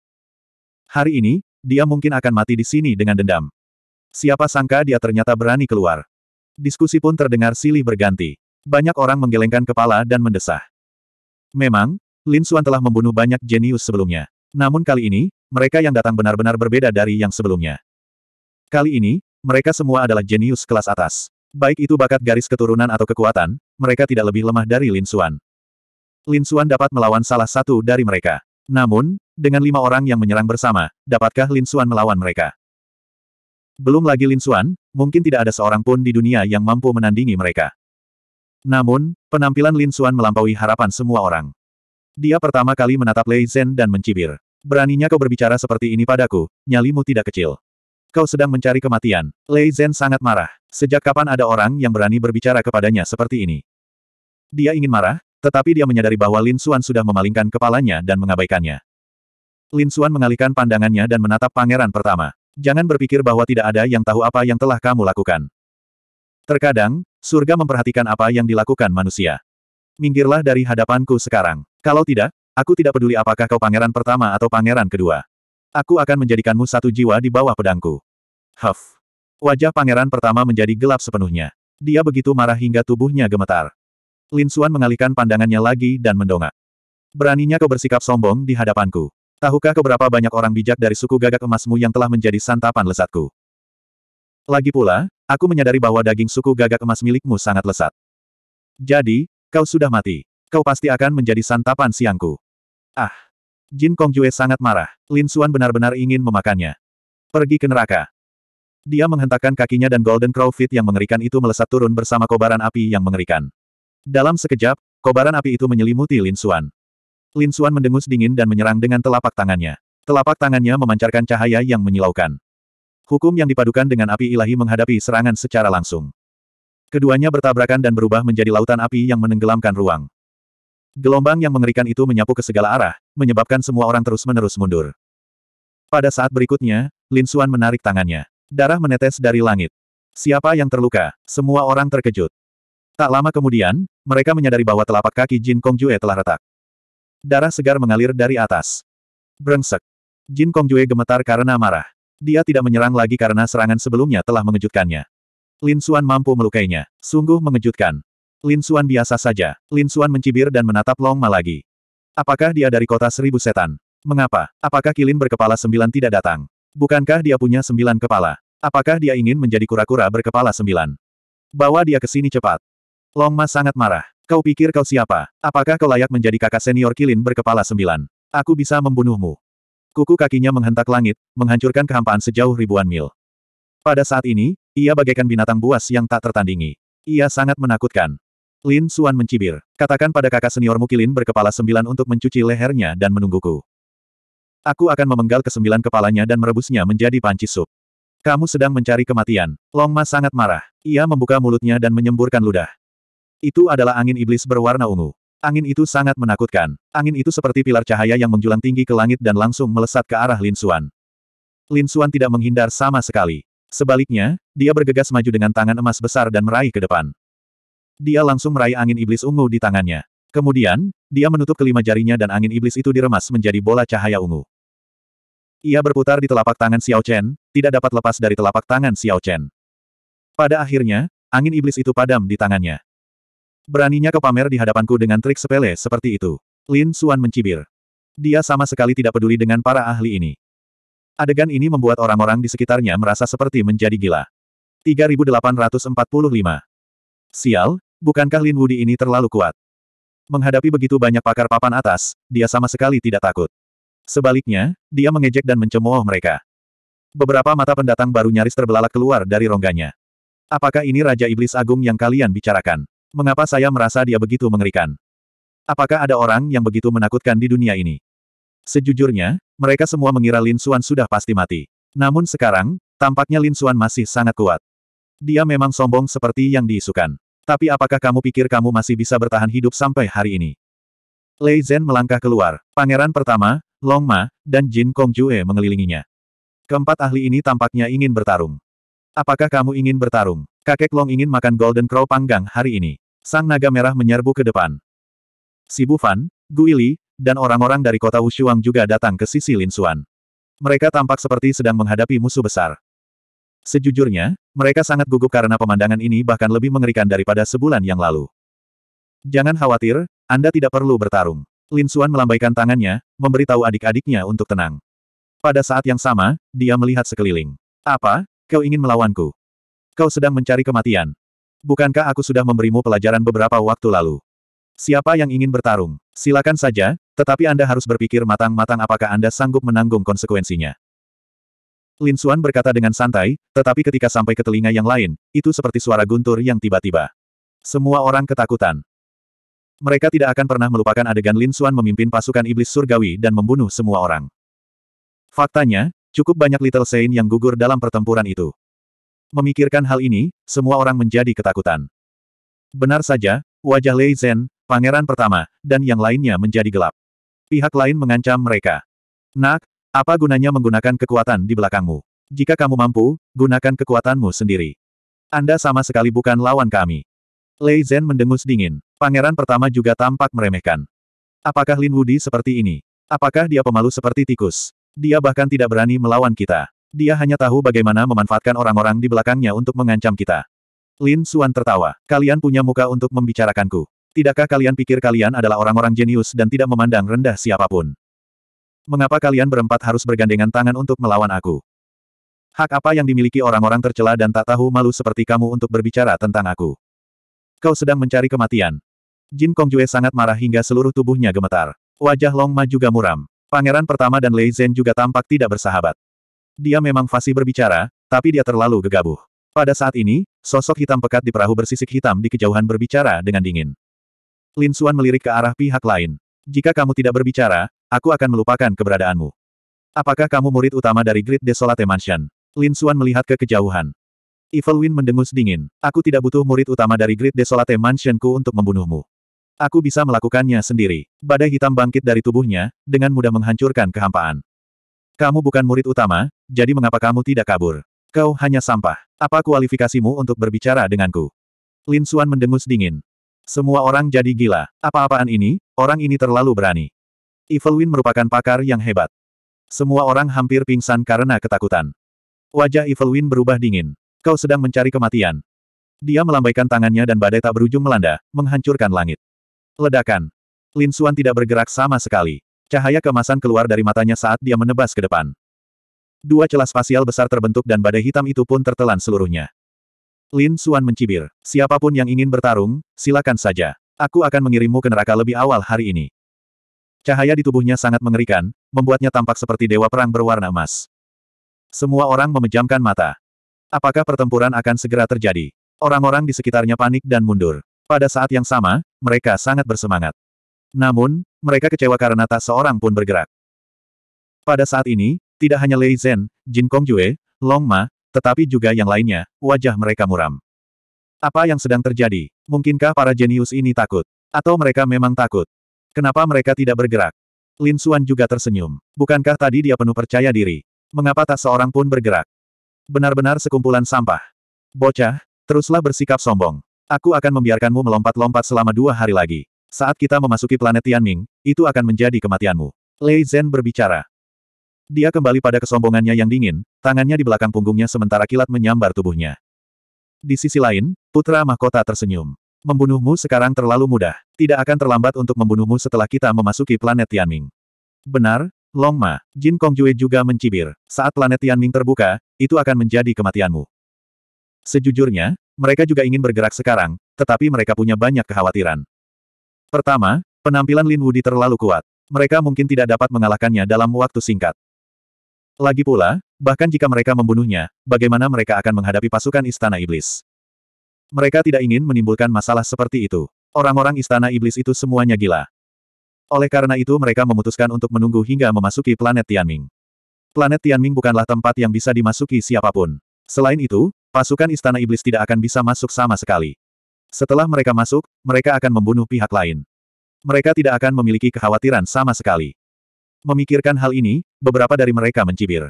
Hari ini, dia mungkin akan mati di sini dengan dendam. Siapa sangka dia ternyata berani keluar. Diskusi pun terdengar silih berganti. Banyak orang menggelengkan kepala dan mendesah. Memang, Lin Xuan telah membunuh banyak jenius sebelumnya. Namun kali ini, mereka yang datang benar-benar berbeda dari yang sebelumnya. Kali ini, mereka semua adalah jenius kelas atas. Baik itu bakat garis keturunan atau kekuatan, mereka tidak lebih lemah dari Lin Xuan. Lin Xuan dapat melawan salah satu dari mereka. Namun, dengan lima orang yang menyerang bersama, dapatkah Lin Xuan melawan mereka? Belum lagi Lin Xuan, mungkin tidak ada seorang pun di dunia yang mampu menandingi mereka. Namun, penampilan Lin Xuan melampaui harapan semua orang. Dia pertama kali menatap Lei Zhen dan mencibir. Beraninya kau berbicara seperti ini padaku, nyalimu tidak kecil. Kau sedang mencari kematian. Lei Zhen sangat marah. Sejak kapan ada orang yang berani berbicara kepadanya seperti ini? Dia ingin marah, tetapi dia menyadari bahwa Lin Xuan sudah memalingkan kepalanya dan mengabaikannya. Lin Xuan mengalihkan pandangannya dan menatap pangeran pertama. Jangan berpikir bahwa tidak ada yang tahu apa yang telah kamu lakukan. Terkadang, surga memperhatikan apa yang dilakukan manusia. Minggirlah dari hadapanku sekarang. Kalau tidak, aku tidak peduli apakah kau pangeran pertama atau pangeran kedua. Aku akan menjadikanmu satu jiwa di bawah pedangku. Huff. Wajah pangeran pertama menjadi gelap sepenuhnya. Dia begitu marah hingga tubuhnya gemetar. Lin Xuan mengalihkan pandangannya lagi dan mendongak. Beraninya kau bersikap sombong di hadapanku. Tahukah kau berapa banyak orang bijak dari suku gagak emasmu yang telah menjadi santapan lezatku? Lagi pula, aku menyadari bahwa daging suku gagak emas milikmu sangat lesat. Jadi, kau sudah mati. Kau pasti akan menjadi santapan siangku. Ah! Jin Kong Jue sangat marah. Lin Xuan benar-benar ingin memakannya. Pergi ke neraka. Dia menghentakkan kakinya dan Golden Crow Fit yang mengerikan itu melesat turun bersama kobaran api yang mengerikan. Dalam sekejap, kobaran api itu menyelimuti Lin Xuan. Lin Xuan mendengus dingin dan menyerang dengan telapak tangannya. Telapak tangannya memancarkan cahaya yang menyilaukan. Hukum yang dipadukan dengan api ilahi menghadapi serangan secara langsung. Keduanya bertabrakan dan berubah menjadi lautan api yang menenggelamkan ruang. Gelombang yang mengerikan itu menyapu ke segala arah, menyebabkan semua orang terus-menerus mundur. Pada saat berikutnya, Lin Xuan menarik tangannya. Darah menetes dari langit. Siapa yang terluka? Semua orang terkejut. Tak lama kemudian, mereka menyadari bahwa telapak kaki Jin Kong Kongjue telah retak. Darah segar mengalir dari atas. Brengsek. Jin Kong Kongjue gemetar karena marah. Dia tidak menyerang lagi karena serangan sebelumnya telah mengejutkannya. Lin Xuan mampu melukainya. Sungguh mengejutkan. Lin Xuan biasa saja. Lin Xuan mencibir dan menatap Long Ma lagi. Apakah dia dari kota seribu setan? Mengapa? Apakah Kilin berkepala sembilan tidak datang? Bukankah dia punya sembilan kepala? Apakah dia ingin menjadi kura-kura berkepala sembilan? Bawa dia ke sini cepat. Longma sangat marah. Kau pikir kau siapa? Apakah kau layak menjadi kakak senior Kilin berkepala sembilan? Aku bisa membunuhmu. Kuku kakinya menghentak langit, menghancurkan kehampaan sejauh ribuan mil. Pada saat ini, ia bagaikan binatang buas yang tak tertandingi. Ia sangat menakutkan. Lin Suan mencibir. Katakan pada kakak seniormu Kilin berkepala sembilan untuk mencuci lehernya dan menungguku. Aku akan memenggal kesembilan kepalanya dan merebusnya menjadi panci sup. Kamu sedang mencari kematian. Longma sangat marah. Ia membuka mulutnya dan menyemburkan ludah. Itu adalah angin iblis berwarna ungu. Angin itu sangat menakutkan. Angin itu seperti pilar cahaya yang menjulang tinggi ke langit dan langsung melesat ke arah Lin Xuan. Lin Xuan tidak menghindar sama sekali. Sebaliknya, dia bergegas maju dengan tangan emas besar dan meraih ke depan. Dia langsung meraih angin iblis ungu di tangannya. Kemudian, dia menutup kelima jarinya dan angin iblis itu diremas menjadi bola cahaya ungu. Ia berputar di telapak tangan Xiao Chen, tidak dapat lepas dari telapak tangan Xiao Chen. Pada akhirnya, angin iblis itu padam di tangannya. Beraninya kau pamer di hadapanku dengan trik sepele seperti itu. Lin Suan mencibir. Dia sama sekali tidak peduli dengan para ahli ini. Adegan ini membuat orang-orang di sekitarnya merasa seperti menjadi gila. 3845. Sial, bukankah Lin Wudi ini terlalu kuat? Menghadapi begitu banyak pakar papan atas, dia sama sekali tidak takut. Sebaliknya, dia mengejek dan mencemooh mereka. Beberapa mata pendatang baru nyaris terbelalak keluar dari rongganya. Apakah ini Raja Iblis Agung yang kalian bicarakan? Mengapa saya merasa dia begitu mengerikan? Apakah ada orang yang begitu menakutkan di dunia ini? Sejujurnya, mereka semua mengira Lin Xuan sudah pasti mati. Namun sekarang, tampaknya Lin Xuan masih sangat kuat. Dia memang sombong seperti yang diisukan. Tapi apakah kamu pikir kamu masih bisa bertahan hidup sampai hari ini? Lei Zhen melangkah keluar. Pangeran pertama, Long Ma, dan Jin Kong Jue mengelilinginya. Keempat ahli ini tampaknya ingin bertarung. Apakah kamu ingin bertarung? Kakek Long ingin makan Golden Crow panggang hari ini. Sang naga merah menyerbu ke depan. Si Bufan, Guili, dan orang-orang dari kota Wushuang juga datang ke sisi Lin Xuan. Mereka tampak seperti sedang menghadapi musuh besar. Sejujurnya, mereka sangat gugup karena pemandangan ini bahkan lebih mengerikan daripada sebulan yang lalu. Jangan khawatir, Anda tidak perlu bertarung. Lin Xuan melambaikan tangannya, memberitahu adik-adiknya untuk tenang. Pada saat yang sama, dia melihat sekeliling. Apa, Kau ingin melawanku. Kau sedang mencari kematian. Bukankah aku sudah memberimu pelajaran beberapa waktu lalu? Siapa yang ingin bertarung? Silakan saja, tetapi Anda harus berpikir matang-matang apakah Anda sanggup menanggung konsekuensinya. Lin Xuan berkata dengan santai, tetapi ketika sampai ke telinga yang lain, itu seperti suara guntur yang tiba-tiba. Semua orang ketakutan. Mereka tidak akan pernah melupakan adegan Lin Xuan memimpin pasukan iblis surgawi dan membunuh semua orang. Faktanya, Cukup banyak Little Saint yang gugur dalam pertempuran itu. Memikirkan hal ini, semua orang menjadi ketakutan. Benar saja, wajah Lei Zhen, pangeran pertama, dan yang lainnya menjadi gelap. Pihak lain mengancam mereka. Nak, apa gunanya menggunakan kekuatan di belakangmu? Jika kamu mampu, gunakan kekuatanmu sendiri. Anda sama sekali bukan lawan kami. Lei Zhen mendengus dingin. Pangeran pertama juga tampak meremehkan. Apakah Lin Wudi seperti ini? Apakah dia pemalu seperti tikus? Dia bahkan tidak berani melawan kita. Dia hanya tahu bagaimana memanfaatkan orang-orang di belakangnya untuk mengancam kita. Lin Suan tertawa. Kalian punya muka untuk membicarakanku. Tidakkah kalian pikir kalian adalah orang-orang jenius dan tidak memandang rendah siapapun? Mengapa kalian berempat harus bergandengan tangan untuk melawan aku? Hak apa yang dimiliki orang-orang tercela dan tak tahu malu seperti kamu untuk berbicara tentang aku? Kau sedang mencari kematian. Jin Kong Kongjue sangat marah hingga seluruh tubuhnya gemetar. Wajah Long Ma juga muram. Pangeran pertama dan Lei Zhen juga tampak tidak bersahabat. Dia memang fasih berbicara, tapi dia terlalu gegabah. Pada saat ini, sosok hitam pekat di perahu bersisik hitam di kejauhan berbicara dengan dingin. Lin Xuan melirik ke arah pihak lain. Jika kamu tidak berbicara, aku akan melupakan keberadaanmu. Apakah kamu murid utama dari Great Desolate Mansion? Lin Xuan melihat ke kejauhan. Evil Win mendengus dingin. Aku tidak butuh murid utama dari Great Desolate Mansionku untuk membunuhmu. Aku bisa melakukannya sendiri. Badai hitam bangkit dari tubuhnya, dengan mudah menghancurkan kehampaan. Kamu bukan murid utama, jadi mengapa kamu tidak kabur? Kau hanya sampah. Apa kualifikasimu untuk berbicara denganku? Lin Suan mendengus dingin. Semua orang jadi gila. Apa-apaan ini, orang ini terlalu berani. Evil Win merupakan pakar yang hebat. Semua orang hampir pingsan karena ketakutan. Wajah Evil Win berubah dingin. Kau sedang mencari kematian. Dia melambaikan tangannya dan badai tak berujung melanda, menghancurkan langit. Ledakan. Lin Suan tidak bergerak sama sekali. Cahaya kemasan keluar dari matanya saat dia menebas ke depan. Dua celah spasial besar terbentuk dan badai hitam itu pun tertelan seluruhnya. Lin Suan mencibir. Siapapun yang ingin bertarung, silakan saja. Aku akan mengirimmu ke neraka lebih awal hari ini. Cahaya di tubuhnya sangat mengerikan, membuatnya tampak seperti dewa perang berwarna emas. Semua orang memejamkan mata. Apakah pertempuran akan segera terjadi? Orang-orang di sekitarnya panik dan mundur. Pada saat yang sama, mereka sangat bersemangat. Namun, mereka kecewa karena tak seorang pun bergerak. Pada saat ini, tidak hanya Lei Zhen, Jin Kong Yue, Long Ma, tetapi juga yang lainnya, wajah mereka muram. Apa yang sedang terjadi? Mungkinkah para jenius ini takut? Atau mereka memang takut? Kenapa mereka tidak bergerak? Lin Suan juga tersenyum. Bukankah tadi dia penuh percaya diri? Mengapa tak seorang pun bergerak? Benar-benar sekumpulan sampah. Bocah, teruslah bersikap sombong. Aku akan membiarkanmu melompat-lompat selama dua hari lagi. Saat kita memasuki planet Tianming, itu akan menjadi kematianmu. Lei Zhen berbicara. Dia kembali pada kesombongannya yang dingin, tangannya di belakang punggungnya sementara kilat menyambar tubuhnya. Di sisi lain, putra mahkota tersenyum. Membunuhmu sekarang terlalu mudah. Tidak akan terlambat untuk membunuhmu setelah kita memasuki planet Tianming. Benar, Longma, Jin Kong Jue juga mencibir. Saat planet Tianming terbuka, itu akan menjadi kematianmu. Sejujurnya, mereka juga ingin bergerak sekarang, tetapi mereka punya banyak kekhawatiran. Pertama, penampilan Lin Wudi terlalu kuat. Mereka mungkin tidak dapat mengalahkannya dalam waktu singkat. Lagi pula, bahkan jika mereka membunuhnya, bagaimana mereka akan menghadapi pasukan Istana Iblis? Mereka tidak ingin menimbulkan masalah seperti itu. Orang-orang Istana Iblis itu semuanya gila. Oleh karena itu mereka memutuskan untuk menunggu hingga memasuki planet Tianming. Planet Tianming bukanlah tempat yang bisa dimasuki siapapun. Selain itu, Pasukan Istana Iblis tidak akan bisa masuk sama sekali. Setelah mereka masuk, mereka akan membunuh pihak lain. Mereka tidak akan memiliki kekhawatiran sama sekali. Memikirkan hal ini, beberapa dari mereka mencibir.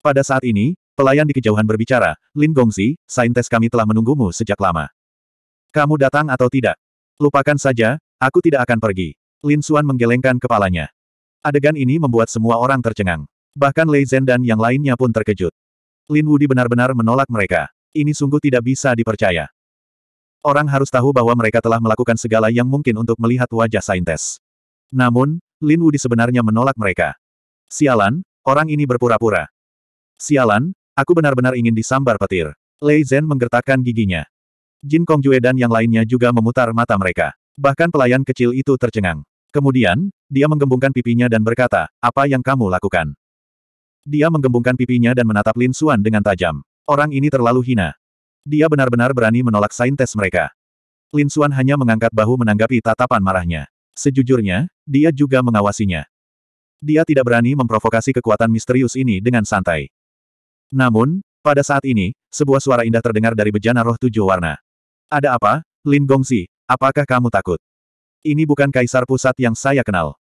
Pada saat ini, pelayan di kejauhan berbicara, Lin Gongzi, saintes kami telah menunggumu sejak lama. Kamu datang atau tidak? Lupakan saja, aku tidak akan pergi. Lin Xuan menggelengkan kepalanya. Adegan ini membuat semua orang tercengang. Bahkan Lei Zhen dan yang lainnya pun terkejut. Lin Wudi benar-benar menolak mereka. Ini sungguh tidak bisa dipercaya. Orang harus tahu bahwa mereka telah melakukan segala yang mungkin untuk melihat wajah Saintes. Namun, Lin Wudi sebenarnya menolak mereka. Sialan, orang ini berpura-pura. Sialan, aku benar-benar ingin disambar petir. Lei Zhen menggertakkan giginya. Jin Kong Jue dan yang lainnya juga memutar mata mereka. Bahkan pelayan kecil itu tercengang. Kemudian, dia menggembungkan pipinya dan berkata, apa yang kamu lakukan? Dia menggembungkan pipinya dan menatap Lin Suan dengan tajam. Orang ini terlalu hina. Dia benar-benar berani menolak saintes mereka. Lin Suan hanya mengangkat bahu menanggapi tatapan marahnya. Sejujurnya, dia juga mengawasinya. Dia tidak berani memprovokasi kekuatan misterius ini dengan santai. Namun, pada saat ini, sebuah suara indah terdengar dari bejana roh tujuh warna. Ada apa, Lin Gongzi? Apakah kamu takut? Ini bukan kaisar pusat yang saya kenal.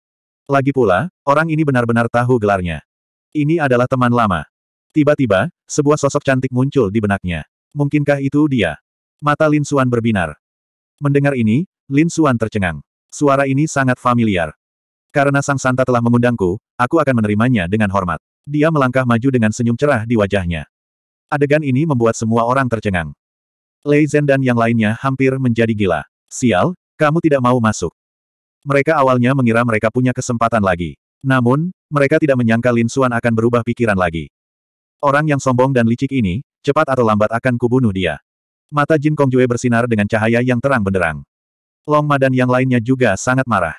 Lagi pula, orang ini benar-benar tahu gelarnya. Ini adalah teman lama. Tiba-tiba, sebuah sosok cantik muncul di benaknya. Mungkinkah itu dia? Mata Lin Suan berbinar. Mendengar ini, Lin Suan tercengang. Suara ini sangat familiar. Karena Sang Santa telah mengundangku, aku akan menerimanya dengan hormat. Dia melangkah maju dengan senyum cerah di wajahnya. Adegan ini membuat semua orang tercengang. Lei Zhen dan yang lainnya hampir menjadi gila. Sial, kamu tidak mau masuk. Mereka awalnya mengira mereka punya kesempatan lagi. Namun, mereka tidak menyangka Lin Suan akan berubah pikiran lagi. Orang yang sombong dan licik ini, cepat atau lambat akan kubunuh dia. Mata Jin Kong Jue bersinar dengan cahaya yang terang benderang. Long Ma dan yang lainnya juga sangat marah.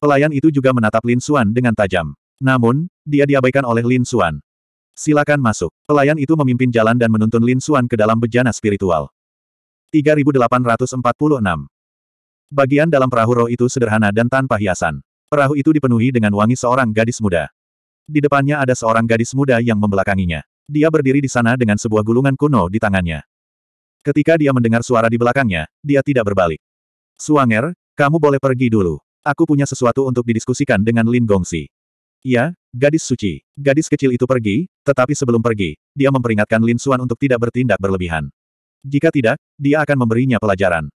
Pelayan itu juga menatap Lin Suan dengan tajam. Namun, dia diabaikan oleh Lin Suan. Silakan masuk. Pelayan itu memimpin jalan dan menuntun Lin Suan ke dalam bejana spiritual. 3846 Bagian dalam perahu roh itu sederhana dan tanpa hiasan. Perahu itu dipenuhi dengan wangi seorang gadis muda. Di depannya ada seorang gadis muda yang membelakanginya. Dia berdiri di sana dengan sebuah gulungan kuno di tangannya. Ketika dia mendengar suara di belakangnya, dia tidak berbalik. Suanger, kamu boleh pergi dulu. Aku punya sesuatu untuk didiskusikan dengan Lin Gongsi. Ya, gadis suci. Gadis kecil itu pergi, tetapi sebelum pergi, dia memperingatkan Lin Suan untuk tidak bertindak berlebihan. Jika tidak, dia akan memberinya pelajaran.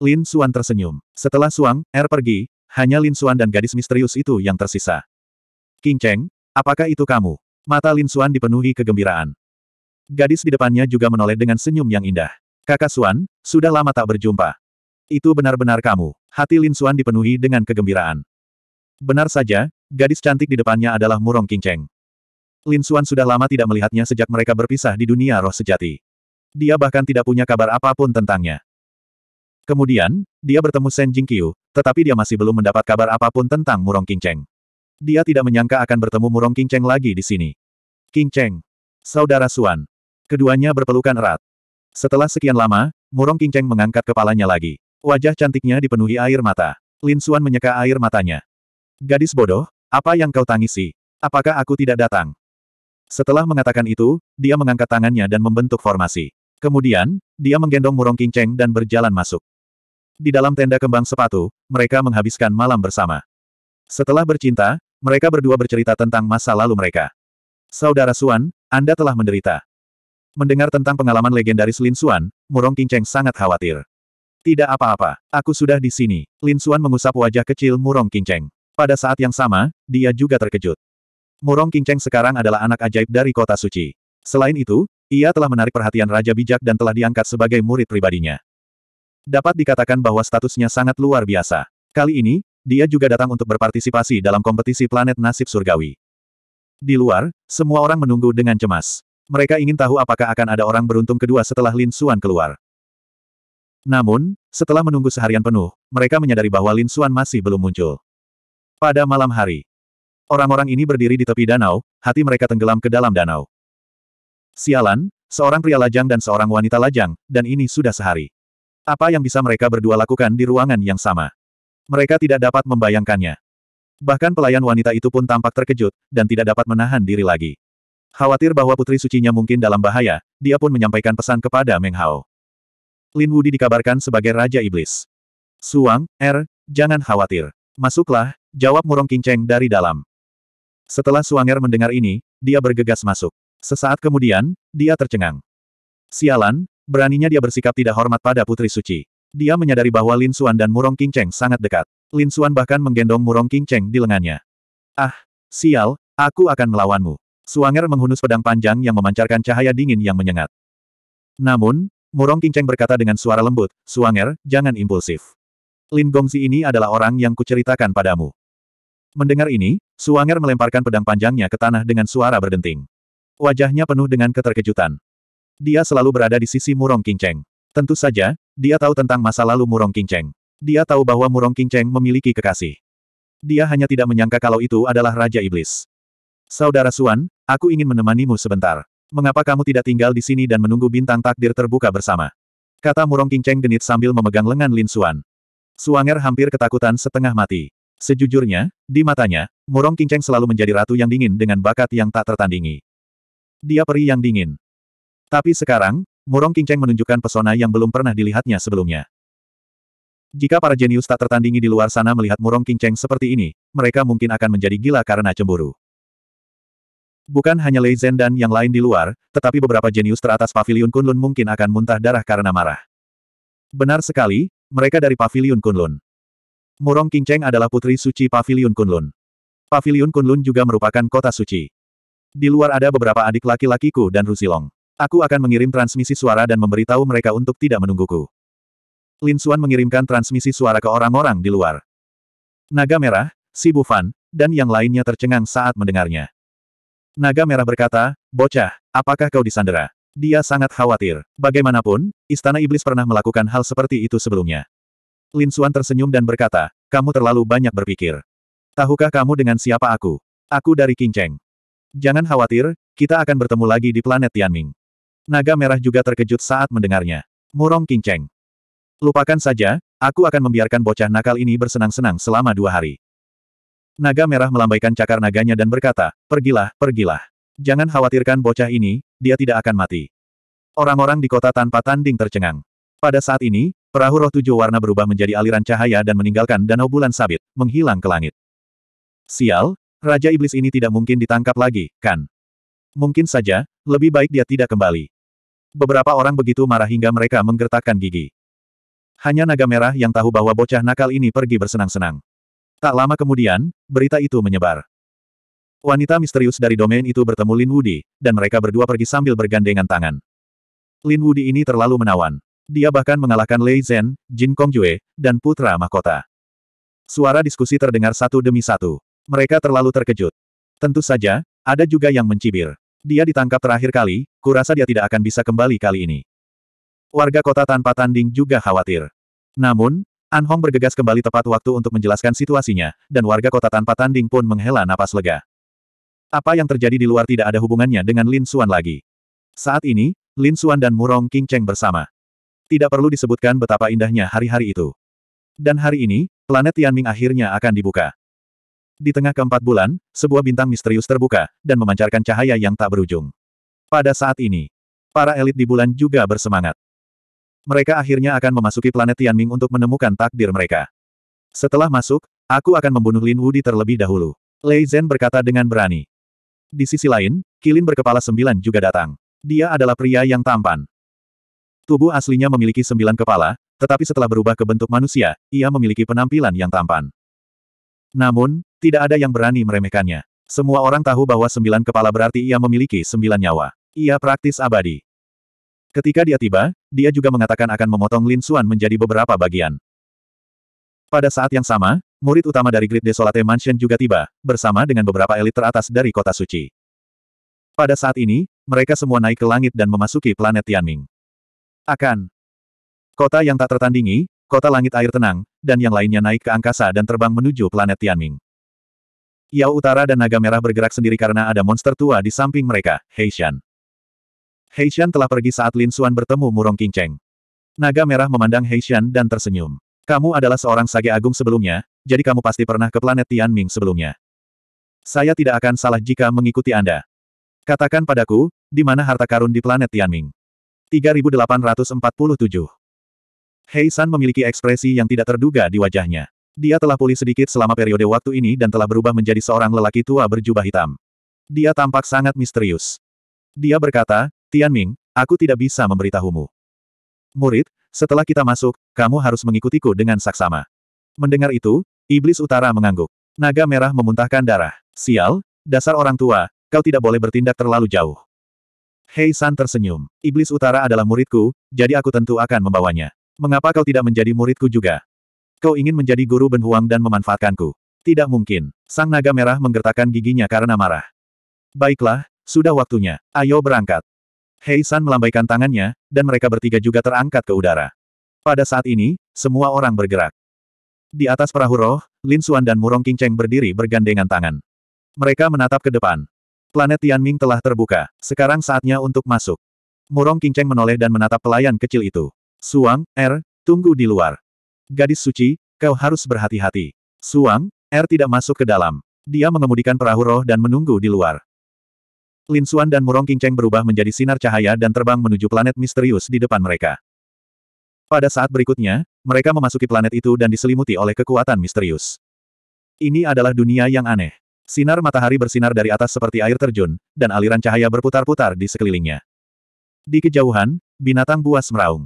Lin Suan tersenyum. Setelah Suang Er pergi, hanya Lin Suan dan gadis misterius itu yang tersisa. King Cheng, apakah itu kamu? Mata Lin Suan dipenuhi kegembiraan. Gadis di depannya juga menoleh dengan senyum yang indah. Kakak Suan, sudah lama tak berjumpa. Itu benar-benar kamu. Hati Lin Suan dipenuhi dengan kegembiraan. Benar saja, gadis cantik di depannya adalah Murong King Cheng. Lin Suan sudah lama tidak melihatnya sejak mereka berpisah di dunia roh sejati. Dia bahkan tidak punya kabar apapun tentangnya. Kemudian, dia bertemu Shen Jingqiu, tetapi dia masih belum mendapat kabar apapun tentang Murong Qingcheng. Dia tidak menyangka akan bertemu Murong Qingcheng lagi di sini. Qingcheng. Saudara Suan. Keduanya berpelukan erat. Setelah sekian lama, Murong Qingcheng mengangkat kepalanya lagi. Wajah cantiknya dipenuhi air mata. Lin Suan menyeka air matanya. Gadis bodoh, apa yang kau tangisi? Apakah aku tidak datang? Setelah mengatakan itu, dia mengangkat tangannya dan membentuk formasi. Kemudian, dia menggendong Murong Qingcheng dan berjalan masuk. Di dalam tenda kembang sepatu, mereka menghabiskan malam bersama. Setelah bercinta, mereka berdua bercerita tentang masa lalu mereka. Saudara Suan, Anda telah menderita. Mendengar tentang pengalaman legendaris Lin Suan, Murong Kinceng sangat khawatir. Tidak apa-apa, aku sudah di sini. Lin Suan mengusap wajah kecil Murong Kinceng. Pada saat yang sama, dia juga terkejut. Murong Kinceng sekarang adalah anak ajaib dari kota suci. Selain itu, ia telah menarik perhatian Raja Bijak dan telah diangkat sebagai murid pribadinya. Dapat dikatakan bahwa statusnya sangat luar biasa. Kali ini, dia juga datang untuk berpartisipasi dalam kompetisi planet nasib surgawi. Di luar, semua orang menunggu dengan cemas. Mereka ingin tahu apakah akan ada orang beruntung kedua setelah Lin Xuan keluar. Namun, setelah menunggu seharian penuh, mereka menyadari bahwa Lin Xuan masih belum muncul. Pada malam hari, orang-orang ini berdiri di tepi danau, hati mereka tenggelam ke dalam danau. Sialan, seorang pria lajang dan seorang wanita lajang, dan ini sudah sehari. Apa yang bisa mereka berdua lakukan di ruangan yang sama? Mereka tidak dapat membayangkannya. Bahkan pelayan wanita itu pun tampak terkejut, dan tidak dapat menahan diri lagi. Khawatir bahwa putri sucinya mungkin dalam bahaya, dia pun menyampaikan pesan kepada Meng Hao. Lin Wudi dikabarkan sebagai Raja Iblis. Suang, Er, jangan khawatir. Masuklah, jawab Murong kinceng dari dalam. Setelah Suang Er mendengar ini, dia bergegas masuk. Sesaat kemudian, dia tercengang. Sialan, Beraninya dia bersikap tidak hormat pada Putri Suci. Dia menyadari bahwa Lin Xuan dan Murong King Cheng sangat dekat. Lin Xuan bahkan menggendong Murong King Cheng di lengannya. Ah, sial, aku akan melawanmu. Suanger menghunus pedang panjang yang memancarkan cahaya dingin yang menyengat. Namun, Murong King Cheng berkata dengan suara lembut, Suanger, jangan impulsif. Lin Gongzi ini adalah orang yang kuceritakan padamu. Mendengar ini, Suanger melemparkan pedang panjangnya ke tanah dengan suara berdenting. Wajahnya penuh dengan keterkejutan. Dia selalu berada di sisi Murong Kinceng. Tentu saja, dia tahu tentang masa lalu Murong Kinceng. Dia tahu bahwa Murong Kinceng memiliki kekasih. Dia hanya tidak menyangka kalau itu adalah Raja Iblis. Saudara Suan, aku ingin menemanimu sebentar. Mengapa kamu tidak tinggal di sini dan menunggu bintang takdir terbuka bersama? Kata Murong Kinceng genit sambil memegang lengan Lin Suan. Suanger hampir ketakutan setengah mati. Sejujurnya, di matanya, Murong Kinceng selalu menjadi ratu yang dingin dengan bakat yang tak tertandingi. Dia peri yang dingin. Tapi sekarang, Murong Qingcheng menunjukkan pesona yang belum pernah dilihatnya sebelumnya. Jika para jenius tak tertandingi di luar sana melihat Murong Qingcheng seperti ini, mereka mungkin akan menjadi gila karena cemburu. Bukan hanya Lei Zhen dan yang lain di luar, tetapi beberapa jenius teratas Paviliun Kunlun mungkin akan muntah darah karena marah. Benar sekali, mereka dari Paviliun Kunlun. Murong Qingcheng adalah putri suci Paviliun Kunlun. Paviliun Kunlun juga merupakan kota suci. Di luar ada beberapa adik laki-lakiku dan Rusilong. Aku akan mengirim transmisi suara dan memberitahu mereka untuk tidak menungguku. Lin Xuan mengirimkan transmisi suara ke orang-orang di luar. Naga Merah, Si Bufan, dan yang lainnya tercengang saat mendengarnya. Naga Merah berkata, Bocah, apakah kau disandera? Dia sangat khawatir. Bagaimanapun, Istana Iblis pernah melakukan hal seperti itu sebelumnya. Lin Xuan tersenyum dan berkata, kamu terlalu banyak berpikir. Tahukah kamu dengan siapa aku? Aku dari King Cheng. Jangan khawatir, kita akan bertemu lagi di planet Tianming. Naga merah juga terkejut saat mendengarnya. Murong kinceng. Lupakan saja, aku akan membiarkan bocah nakal ini bersenang-senang selama dua hari. Naga merah melambaikan cakar naganya dan berkata, pergilah, pergilah. Jangan khawatirkan bocah ini, dia tidak akan mati. Orang-orang di kota tanpa tanding tercengang. Pada saat ini, perahu roh tujuh warna berubah menjadi aliran cahaya dan meninggalkan danau bulan sabit, menghilang ke langit. Sial, Raja Iblis ini tidak mungkin ditangkap lagi, kan? Mungkin saja, lebih baik dia tidak kembali. Beberapa orang begitu marah hingga mereka menggertakkan gigi. Hanya naga merah yang tahu bahwa bocah nakal ini pergi bersenang-senang. Tak lama kemudian, berita itu menyebar. Wanita misterius dari domain itu bertemu Lin Wudi, dan mereka berdua pergi sambil bergandengan tangan. Lin Wudi ini terlalu menawan. Dia bahkan mengalahkan Lei Zhen, Jin Kong Yue, dan Putra Mahkota. Suara diskusi terdengar satu demi satu. Mereka terlalu terkejut. Tentu saja, ada juga yang mencibir. Dia ditangkap terakhir kali, kurasa dia tidak akan bisa kembali kali ini. Warga kota tanpa tanding juga khawatir. Namun, An Hong bergegas kembali tepat waktu untuk menjelaskan situasinya, dan warga kota tanpa tanding pun menghela napas lega. Apa yang terjadi di luar tidak ada hubungannya dengan Lin Xuan lagi. Saat ini, Lin Xuan dan Murong King Cheng bersama. Tidak perlu disebutkan betapa indahnya hari-hari itu. Dan hari ini, planet Tianming akhirnya akan dibuka. Di tengah keempat bulan, sebuah bintang misterius terbuka, dan memancarkan cahaya yang tak berujung. Pada saat ini, para elit di bulan juga bersemangat. Mereka akhirnya akan memasuki planet Tianming untuk menemukan takdir mereka. Setelah masuk, aku akan membunuh Lin Wudi terlebih dahulu. Lei Zhen berkata dengan berani. Di sisi lain, Kilin berkepala sembilan juga datang. Dia adalah pria yang tampan. Tubuh aslinya memiliki sembilan kepala, tetapi setelah berubah ke bentuk manusia, ia memiliki penampilan yang tampan. Namun, tidak ada yang berani meremehkannya. Semua orang tahu bahwa sembilan kepala berarti ia memiliki sembilan nyawa. Ia praktis abadi. Ketika dia tiba, dia juga mengatakan akan memotong Lin Xuan menjadi beberapa bagian. Pada saat yang sama, murid utama dari Great Desolate Mansion juga tiba, bersama dengan beberapa elit teratas dari kota suci. Pada saat ini, mereka semua naik ke langit dan memasuki planet Tianming. Akan kota yang tak tertandingi, kota langit air tenang, dan yang lainnya naik ke angkasa dan terbang menuju planet Tianming. Yao Utara dan Naga Merah bergerak sendiri karena ada monster tua di samping mereka, Heishan. Heishan telah pergi saat Lin Xuan bertemu Murong Qingcheng. Naga Merah memandang Heishan dan tersenyum. Kamu adalah seorang sage agung sebelumnya, jadi kamu pasti pernah ke planet Tianming sebelumnya. Saya tidak akan salah jika mengikuti Anda. Katakan padaku, di mana harta karun di planet Tianming? 3847. Heishan memiliki ekspresi yang tidak terduga di wajahnya. Dia telah pulih sedikit selama periode waktu ini dan telah berubah menjadi seorang lelaki tua berjubah hitam. Dia tampak sangat misterius. Dia berkata, Tianming, aku tidak bisa memberitahumu. Murid, setelah kita masuk, kamu harus mengikutiku dengan saksama. Mendengar itu, Iblis Utara mengangguk. Naga merah memuntahkan darah. Sial, dasar orang tua, kau tidak boleh bertindak terlalu jauh. Hei San tersenyum. Iblis Utara adalah muridku, jadi aku tentu akan membawanya. Mengapa kau tidak menjadi muridku juga? Kau ingin menjadi guru benhuang dan memanfaatkanku. Tidak mungkin. Sang naga merah menggertakkan giginya karena marah. Baiklah, sudah waktunya. Ayo berangkat. Hei San melambaikan tangannya, dan mereka bertiga juga terangkat ke udara. Pada saat ini, semua orang bergerak. Di atas perahu roh, Lin Suan dan Murong King Cheng berdiri bergandengan tangan. Mereka menatap ke depan. Planet Tianming telah terbuka. Sekarang saatnya untuk masuk. Murong King Cheng menoleh dan menatap pelayan kecil itu. Suang, Er, tunggu di luar. Gadis suci, kau harus berhati-hati. Suang, Er tidak masuk ke dalam. Dia mengemudikan perahu roh dan menunggu di luar. Lin Suan dan Murong Qingcheng berubah menjadi sinar cahaya dan terbang menuju planet misterius di depan mereka. Pada saat berikutnya, mereka memasuki planet itu dan diselimuti oleh kekuatan misterius. Ini adalah dunia yang aneh. Sinar matahari bersinar dari atas seperti air terjun, dan aliran cahaya berputar-putar di sekelilingnya. Di kejauhan, binatang buas meraung.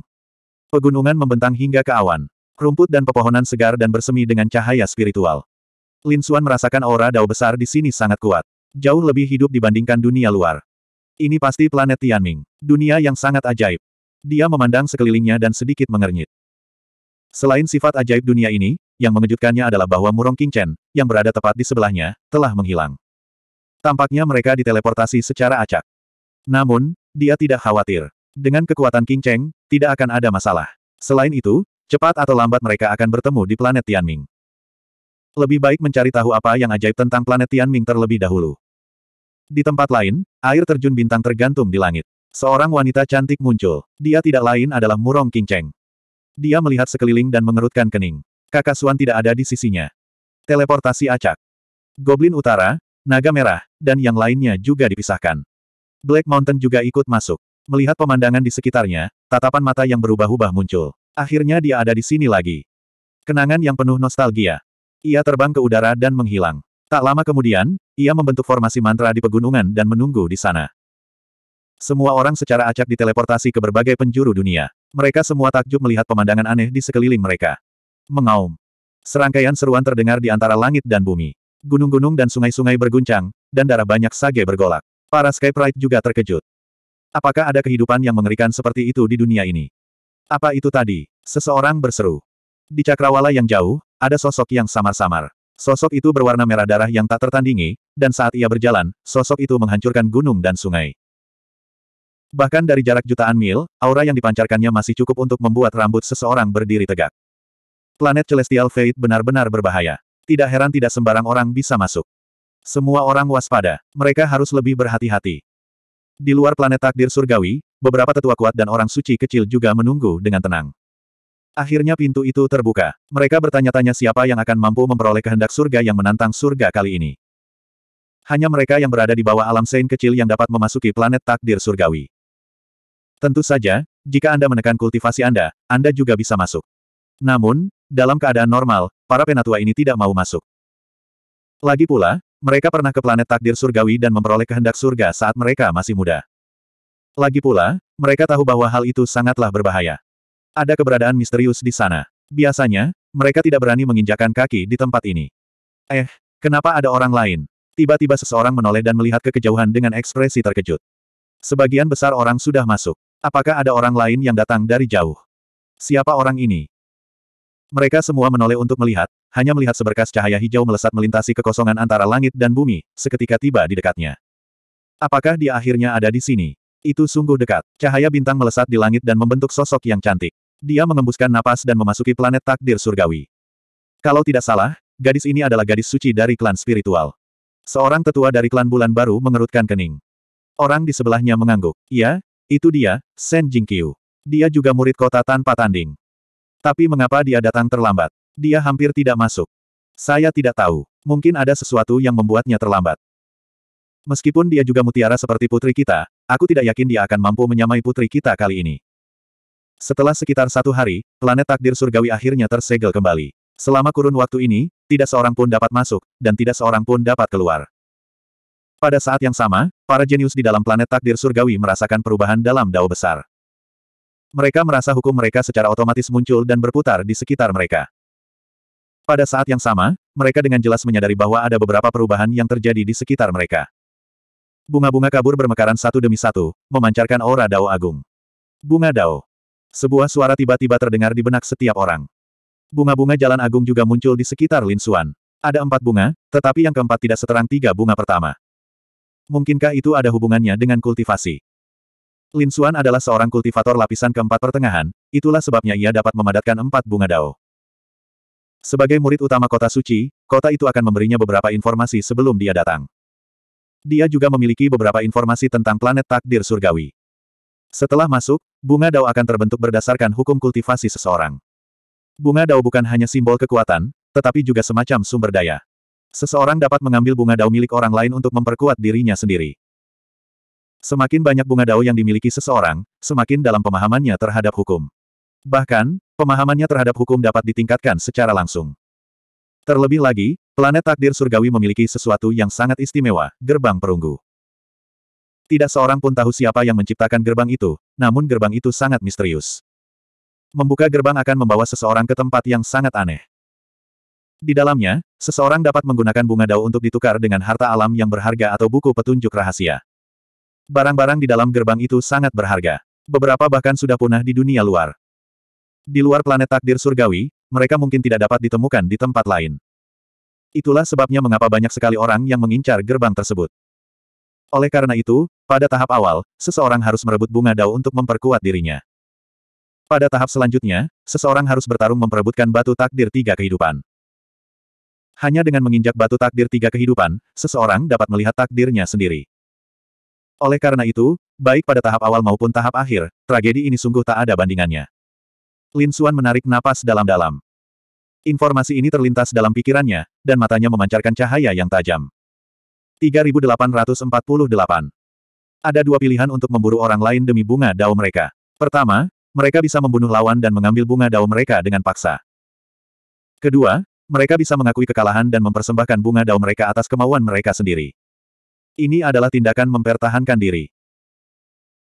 Pegunungan membentang hingga ke awan. Rumput dan pepohonan segar dan bersemi dengan cahaya spiritual. Lin Xuan merasakan aura dao besar di sini sangat kuat. Jauh lebih hidup dibandingkan dunia luar. Ini pasti planet Tianming. Dunia yang sangat ajaib. Dia memandang sekelilingnya dan sedikit mengernyit. Selain sifat ajaib dunia ini, yang mengejutkannya adalah bahwa Murong King Chen, yang berada tepat di sebelahnya, telah menghilang. Tampaknya mereka diteleportasi secara acak. Namun, dia tidak khawatir. Dengan kekuatan King Cheng, tidak akan ada masalah. Selain itu, Cepat atau lambat mereka akan bertemu di planet Tianming. Lebih baik mencari tahu apa yang ajaib tentang planet Tianming terlebih dahulu. Di tempat lain, air terjun bintang tergantung di langit. Seorang wanita cantik muncul. Dia tidak lain adalah Murong Qingcheng. Dia melihat sekeliling dan mengerutkan kening. Kakak Suan tidak ada di sisinya. Teleportasi acak. Goblin Utara, Naga Merah, dan yang lainnya juga dipisahkan. Black Mountain juga ikut masuk. Melihat pemandangan di sekitarnya, tatapan mata yang berubah-ubah muncul. Akhirnya dia ada di sini lagi. Kenangan yang penuh nostalgia. Ia terbang ke udara dan menghilang. Tak lama kemudian, ia membentuk formasi mantra di pegunungan dan menunggu di sana. Semua orang secara acak diteleportasi ke berbagai penjuru dunia. Mereka semua takjub melihat pemandangan aneh di sekeliling mereka. Mengaum. Serangkaian seruan terdengar di antara langit dan bumi. Gunung-gunung dan sungai-sungai berguncang, dan darah banyak sage bergolak. Para Sky juga terkejut. Apakah ada kehidupan yang mengerikan seperti itu di dunia ini? Apa itu tadi? Seseorang berseru. Di cakrawala yang jauh, ada sosok yang samar-samar. Sosok itu berwarna merah darah yang tak tertandingi, dan saat ia berjalan, sosok itu menghancurkan gunung dan sungai. Bahkan dari jarak jutaan mil, aura yang dipancarkannya masih cukup untuk membuat rambut seseorang berdiri tegak. Planet Celestial Fate benar-benar berbahaya. Tidak heran tidak sembarang orang bisa masuk. Semua orang waspada, mereka harus lebih berhati-hati. Di luar planet takdir surgawi, Beberapa tetua kuat dan orang suci kecil juga menunggu dengan tenang. Akhirnya pintu itu terbuka. Mereka bertanya-tanya siapa yang akan mampu memperoleh kehendak surga yang menantang surga kali ini. Hanya mereka yang berada di bawah alam sein kecil yang dapat memasuki planet takdir surgawi. Tentu saja, jika Anda menekan kultivasi Anda, Anda juga bisa masuk. Namun, dalam keadaan normal, para penatua ini tidak mau masuk. Lagi pula, mereka pernah ke planet takdir surgawi dan memperoleh kehendak surga saat mereka masih muda. Lagi pula, mereka tahu bahwa hal itu sangatlah berbahaya. Ada keberadaan misterius di sana. Biasanya, mereka tidak berani menginjakan kaki di tempat ini. Eh, kenapa ada orang lain? Tiba-tiba seseorang menoleh dan melihat ke kejauhan dengan ekspresi terkejut. Sebagian besar orang sudah masuk. Apakah ada orang lain yang datang dari jauh? Siapa orang ini? Mereka semua menoleh untuk melihat, hanya melihat seberkas cahaya hijau melesat melintasi kekosongan antara langit dan bumi, seketika tiba di dekatnya. Apakah dia akhirnya ada di sini? Itu sungguh dekat. Cahaya bintang melesat di langit dan membentuk sosok yang cantik. Dia mengembuskan napas dan memasuki planet takdir surgawi. Kalau tidak salah, gadis ini adalah gadis suci dari klan spiritual. Seorang tetua dari klan bulan baru mengerutkan kening. Orang di sebelahnya mengangguk. Ya, itu dia, Sen Jingqiu. Dia juga murid kota tanpa tanding. Tapi mengapa dia datang terlambat? Dia hampir tidak masuk. Saya tidak tahu. Mungkin ada sesuatu yang membuatnya terlambat. Meskipun dia juga mutiara seperti putri kita, Aku tidak yakin dia akan mampu menyamai putri kita kali ini. Setelah sekitar satu hari, planet takdir surgawi akhirnya tersegel kembali. Selama kurun waktu ini, tidak seorang pun dapat masuk, dan tidak seorang pun dapat keluar. Pada saat yang sama, para jenius di dalam planet takdir surgawi merasakan perubahan dalam dao besar. Mereka merasa hukum mereka secara otomatis muncul dan berputar di sekitar mereka. Pada saat yang sama, mereka dengan jelas menyadari bahwa ada beberapa perubahan yang terjadi di sekitar mereka. Bunga-bunga kabur bermekaran satu demi satu, memancarkan aura dao agung. Bunga dao. Sebuah suara tiba-tiba terdengar di benak setiap orang. Bunga-bunga jalan agung juga muncul di sekitar Lin Xuan. Ada empat bunga, tetapi yang keempat tidak seterang tiga bunga pertama. Mungkinkah itu ada hubungannya dengan kultivasi? Lin Xuan adalah seorang kultivator lapisan keempat pertengahan, itulah sebabnya ia dapat memadatkan empat bunga dao. Sebagai murid utama kota suci, kota itu akan memberinya beberapa informasi sebelum dia datang. Dia juga memiliki beberapa informasi tentang planet takdir surgawi. Setelah masuk, bunga dao akan terbentuk berdasarkan hukum kultivasi seseorang. Bunga dao bukan hanya simbol kekuatan, tetapi juga semacam sumber daya. Seseorang dapat mengambil bunga dao milik orang lain untuk memperkuat dirinya sendiri. Semakin banyak bunga dao yang dimiliki seseorang, semakin dalam pemahamannya terhadap hukum. Bahkan, pemahamannya terhadap hukum dapat ditingkatkan secara langsung. Terlebih lagi, planet takdir surgawi memiliki sesuatu yang sangat istimewa, gerbang perunggu. Tidak seorang pun tahu siapa yang menciptakan gerbang itu, namun gerbang itu sangat misterius. Membuka gerbang akan membawa seseorang ke tempat yang sangat aneh. Di dalamnya, seseorang dapat menggunakan bunga dao untuk ditukar dengan harta alam yang berharga atau buku petunjuk rahasia. Barang-barang di dalam gerbang itu sangat berharga. Beberapa bahkan sudah punah di dunia luar. Di luar planet takdir surgawi, mereka mungkin tidak dapat ditemukan di tempat lain. Itulah sebabnya mengapa banyak sekali orang yang mengincar gerbang tersebut. Oleh karena itu, pada tahap awal, seseorang harus merebut bunga dao untuk memperkuat dirinya. Pada tahap selanjutnya, seseorang harus bertarung memperebutkan batu takdir tiga kehidupan. Hanya dengan menginjak batu takdir tiga kehidupan, seseorang dapat melihat takdirnya sendiri. Oleh karena itu, baik pada tahap awal maupun tahap akhir, tragedi ini sungguh tak ada bandingannya. Lin Xuan menarik napas dalam-dalam. Informasi ini terlintas dalam pikirannya, dan matanya memancarkan cahaya yang tajam. 3848 Ada dua pilihan untuk memburu orang lain demi bunga dao mereka. Pertama, mereka bisa membunuh lawan dan mengambil bunga dao mereka dengan paksa. Kedua, mereka bisa mengakui kekalahan dan mempersembahkan bunga dao mereka atas kemauan mereka sendiri. Ini adalah tindakan mempertahankan diri.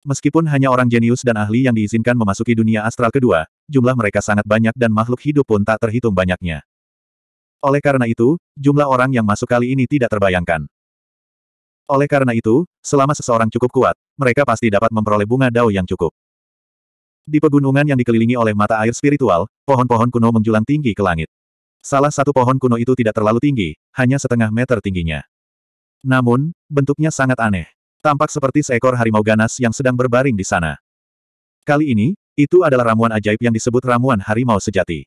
Meskipun hanya orang jenius dan ahli yang diizinkan memasuki dunia astral kedua, jumlah mereka sangat banyak dan makhluk hidup pun tak terhitung banyaknya. Oleh karena itu, jumlah orang yang masuk kali ini tidak terbayangkan. Oleh karena itu, selama seseorang cukup kuat, mereka pasti dapat memperoleh bunga dao yang cukup. Di pegunungan yang dikelilingi oleh mata air spiritual, pohon-pohon kuno menjulang tinggi ke langit. Salah satu pohon kuno itu tidak terlalu tinggi, hanya setengah meter tingginya. Namun, bentuknya sangat aneh. Tampak seperti seekor harimau ganas yang sedang berbaring di sana. Kali ini, itu adalah ramuan ajaib yang disebut ramuan harimau sejati.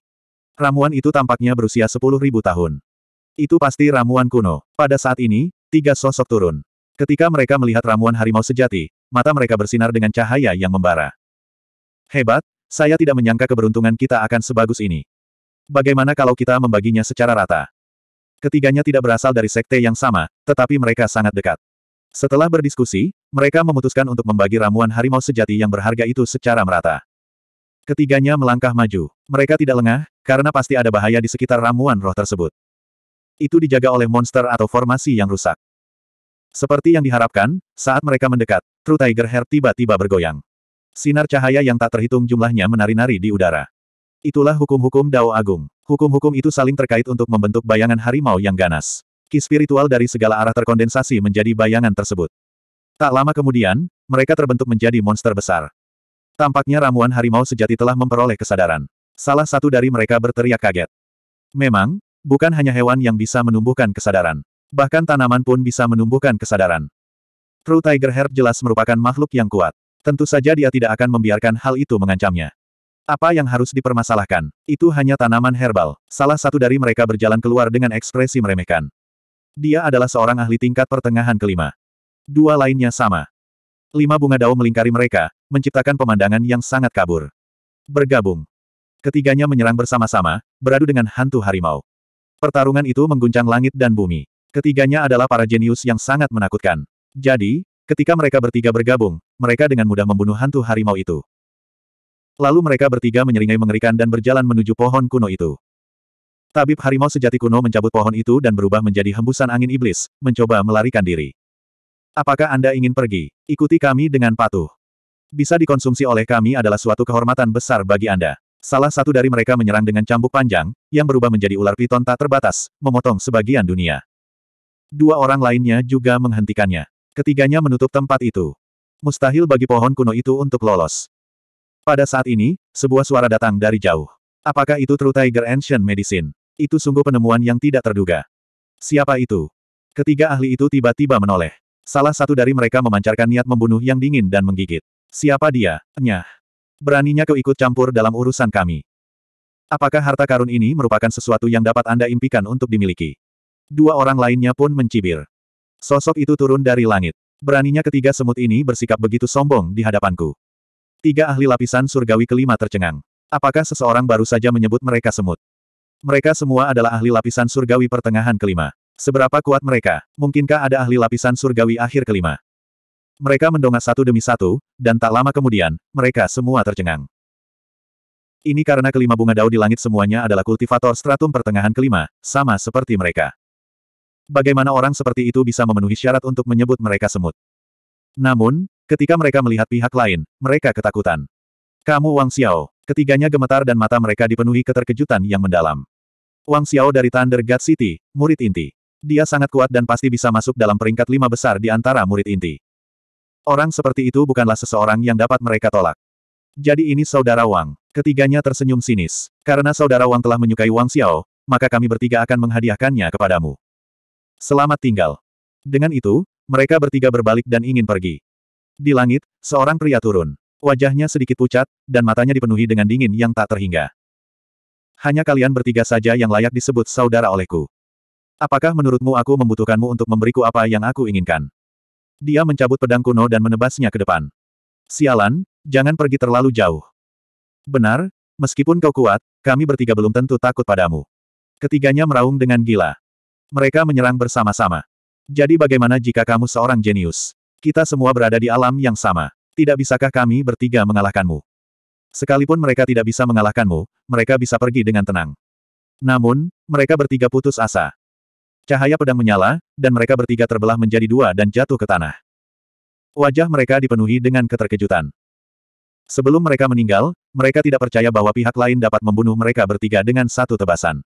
Ramuan itu tampaknya berusia 10.000 tahun. Itu pasti ramuan kuno. Pada saat ini, tiga sosok turun. Ketika mereka melihat ramuan harimau sejati, mata mereka bersinar dengan cahaya yang membara. Hebat, saya tidak menyangka keberuntungan kita akan sebagus ini. Bagaimana kalau kita membaginya secara rata? Ketiganya tidak berasal dari sekte yang sama, tetapi mereka sangat dekat. Setelah berdiskusi, mereka memutuskan untuk membagi ramuan harimau sejati yang berharga itu secara merata. Ketiganya melangkah maju. Mereka tidak lengah, karena pasti ada bahaya di sekitar ramuan roh tersebut. Itu dijaga oleh monster atau formasi yang rusak. Seperti yang diharapkan, saat mereka mendekat, True Tiger Hair tiba-tiba bergoyang. Sinar cahaya yang tak terhitung jumlahnya menari-nari di udara. Itulah hukum-hukum Dao Agung. Hukum-hukum itu saling terkait untuk membentuk bayangan harimau yang ganas. Ki spiritual dari segala arah terkondensasi menjadi bayangan tersebut. Tak lama kemudian, mereka terbentuk menjadi monster besar. Tampaknya ramuan harimau sejati telah memperoleh kesadaran. Salah satu dari mereka berteriak kaget. Memang, bukan hanya hewan yang bisa menumbuhkan kesadaran. Bahkan tanaman pun bisa menumbuhkan kesadaran. True Tiger Herb jelas merupakan makhluk yang kuat. Tentu saja dia tidak akan membiarkan hal itu mengancamnya. Apa yang harus dipermasalahkan? Itu hanya tanaman herbal. Salah satu dari mereka berjalan keluar dengan ekspresi meremehkan. Dia adalah seorang ahli tingkat pertengahan kelima. Dua lainnya sama. Lima bunga dao melingkari mereka, menciptakan pemandangan yang sangat kabur. Bergabung. Ketiganya menyerang bersama-sama, beradu dengan hantu harimau. Pertarungan itu mengguncang langit dan bumi. Ketiganya adalah para jenius yang sangat menakutkan. Jadi, ketika mereka bertiga bergabung, mereka dengan mudah membunuh hantu harimau itu. Lalu mereka bertiga menyeringai mengerikan dan berjalan menuju pohon kuno itu. Tabib harimau sejati kuno mencabut pohon itu dan berubah menjadi hembusan angin iblis, mencoba melarikan diri. Apakah Anda ingin pergi? Ikuti kami dengan patuh bisa dikonsumsi oleh kami adalah suatu kehormatan besar bagi Anda. Salah satu dari mereka menyerang dengan cambuk panjang, yang berubah menjadi ular piton tak terbatas, memotong sebagian dunia. Dua orang lainnya juga menghentikannya. Ketiganya menutup tempat itu. Mustahil bagi pohon kuno itu untuk lolos. Pada saat ini, sebuah suara datang dari jauh. Apakah itu True Tiger Ancient Medicine? Itu sungguh penemuan yang tidak terduga. Siapa itu? Ketiga ahli itu tiba-tiba menoleh. Salah satu dari mereka memancarkan niat membunuh yang dingin dan menggigit. Siapa dia? Nyah. Beraninya kau ikut campur dalam urusan kami. Apakah harta karun ini merupakan sesuatu yang dapat Anda impikan untuk dimiliki? Dua orang lainnya pun mencibir. Sosok itu turun dari langit. Beraninya ketiga semut ini bersikap begitu sombong di hadapanku. Tiga ahli lapisan surgawi kelima tercengang. Apakah seseorang baru saja menyebut mereka semut? Mereka semua adalah ahli lapisan surgawi pertengahan kelima. Seberapa kuat mereka? Mungkinkah ada ahli lapisan surgawi akhir kelima? Mereka mendongak satu demi satu, dan tak lama kemudian, mereka semua tercengang. Ini karena kelima bunga dao di langit semuanya adalah kultivator stratum pertengahan kelima, sama seperti mereka. Bagaimana orang seperti itu bisa memenuhi syarat untuk menyebut mereka semut? Namun, ketika mereka melihat pihak lain, mereka ketakutan. Kamu Wang Xiao. Ketiganya gemetar dan mata mereka dipenuhi keterkejutan yang mendalam. Wang Xiao dari Thunder God City, murid inti. Dia sangat kuat dan pasti bisa masuk dalam peringkat lima besar di antara murid inti. Orang seperti itu bukanlah seseorang yang dapat mereka tolak. Jadi ini saudara Wang. Ketiganya tersenyum sinis. Karena saudara Wang telah menyukai Wang Xiao, maka kami bertiga akan menghadiahkannya kepadamu. Selamat tinggal. Dengan itu, mereka bertiga berbalik dan ingin pergi. Di langit, seorang pria turun. Wajahnya sedikit pucat, dan matanya dipenuhi dengan dingin yang tak terhingga. Hanya kalian bertiga saja yang layak disebut saudara olehku. Apakah menurutmu aku membutuhkanmu untuk memberiku apa yang aku inginkan? Dia mencabut pedang kuno dan menebasnya ke depan. Sialan, jangan pergi terlalu jauh. Benar, meskipun kau kuat, kami bertiga belum tentu takut padamu. Ketiganya meraung dengan gila. Mereka menyerang bersama-sama. Jadi bagaimana jika kamu seorang jenius? Kita semua berada di alam yang sama. Tidak bisakah kami bertiga mengalahkanmu? Sekalipun mereka tidak bisa mengalahkanmu, mereka bisa pergi dengan tenang. Namun, mereka bertiga putus asa. Cahaya pedang menyala, dan mereka bertiga terbelah menjadi dua dan jatuh ke tanah. Wajah mereka dipenuhi dengan keterkejutan. Sebelum mereka meninggal, mereka tidak percaya bahwa pihak lain dapat membunuh mereka bertiga dengan satu tebasan.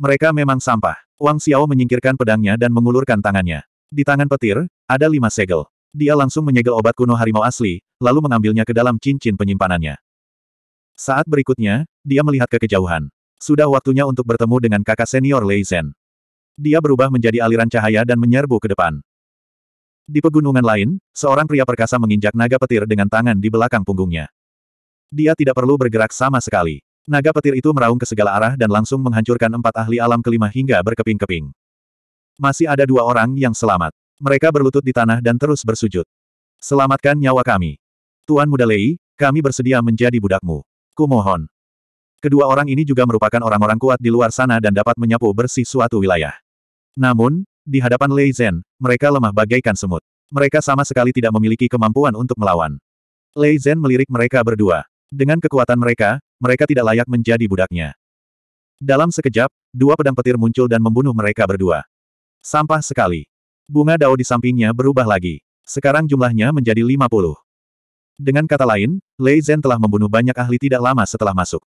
Mereka memang sampah. Wang Xiao menyingkirkan pedangnya dan mengulurkan tangannya. Di tangan petir, ada lima segel. Dia langsung menyegel obat kuno harimau asli, lalu mengambilnya ke dalam cincin penyimpanannya. Saat berikutnya, dia melihat ke kejauhan. Sudah waktunya untuk bertemu dengan kakak senior Lei Zhen. Dia berubah menjadi aliran cahaya dan menyerbu ke depan. Di pegunungan lain, seorang pria perkasa menginjak naga petir dengan tangan di belakang punggungnya. Dia tidak perlu bergerak sama sekali. Naga petir itu meraung ke segala arah dan langsung menghancurkan empat ahli alam kelima hingga berkeping-keping. Masih ada dua orang yang selamat. Mereka berlutut di tanah dan terus bersujud. Selamatkan nyawa kami. Tuan Muda Lei, kami bersedia menjadi budakmu. Kumohon. Kedua orang ini juga merupakan orang-orang kuat di luar sana dan dapat menyapu bersih suatu wilayah. Namun, di hadapan Lei Zhen, mereka lemah bagaikan semut. Mereka sama sekali tidak memiliki kemampuan untuk melawan. Lei Zhen melirik mereka berdua. Dengan kekuatan mereka, mereka tidak layak menjadi budaknya. Dalam sekejap, dua pedang petir muncul dan membunuh mereka berdua. Sampah sekali. Bunga dao di sampingnya berubah lagi. Sekarang jumlahnya menjadi 50. Dengan kata lain, Lei Zhen telah membunuh banyak ahli tidak lama setelah masuk.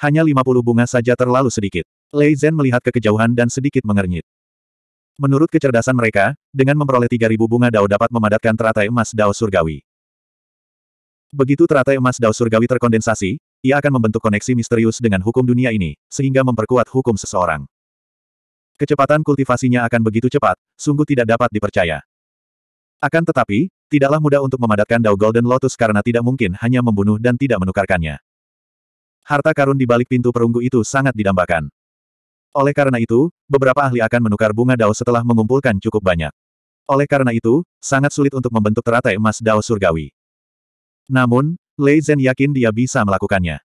Hanya 50 bunga saja terlalu sedikit. Lei Zhen melihat ke kejauhan dan sedikit mengernyit. Menurut kecerdasan mereka, dengan memperoleh 3.000 bunga dao dapat memadatkan teratai emas dao surgawi. Begitu teratai emas dao surgawi terkondensasi, ia akan membentuk koneksi misterius dengan hukum dunia ini, sehingga memperkuat hukum seseorang. Kecepatan kultivasinya akan begitu cepat, sungguh tidak dapat dipercaya. Akan tetapi, tidaklah mudah untuk memadatkan Dao Golden Lotus karena tidak mungkin hanya membunuh dan tidak menukarkannya. Harta karun di balik pintu perunggu itu sangat didambakan. Oleh karena itu, beberapa ahli akan menukar bunga dao setelah mengumpulkan cukup banyak. Oleh karena itu, sangat sulit untuk membentuk teratai emas dao surgawi. Namun, Lei Zhen yakin dia bisa melakukannya.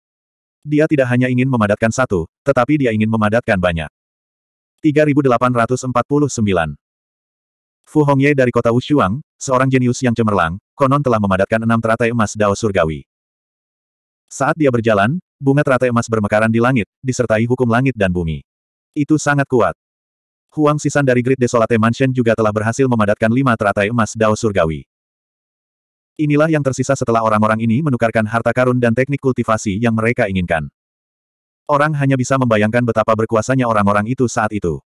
Dia tidak hanya ingin memadatkan satu, tetapi dia ingin memadatkan banyak. 3849 Fu Hongye dari kota Wushuang, seorang jenius yang cemerlang, konon telah memadatkan enam teratai emas dao surgawi. Saat dia berjalan, bunga teratai emas bermekaran di langit, disertai hukum langit dan bumi. Itu sangat kuat. Huang Sisan dari Great Desolate Mansion juga telah berhasil memadatkan lima teratai emas Dao Surgawi. Inilah yang tersisa setelah orang-orang ini menukarkan harta karun dan teknik kultivasi yang mereka inginkan. Orang hanya bisa membayangkan betapa berkuasanya orang-orang itu saat itu.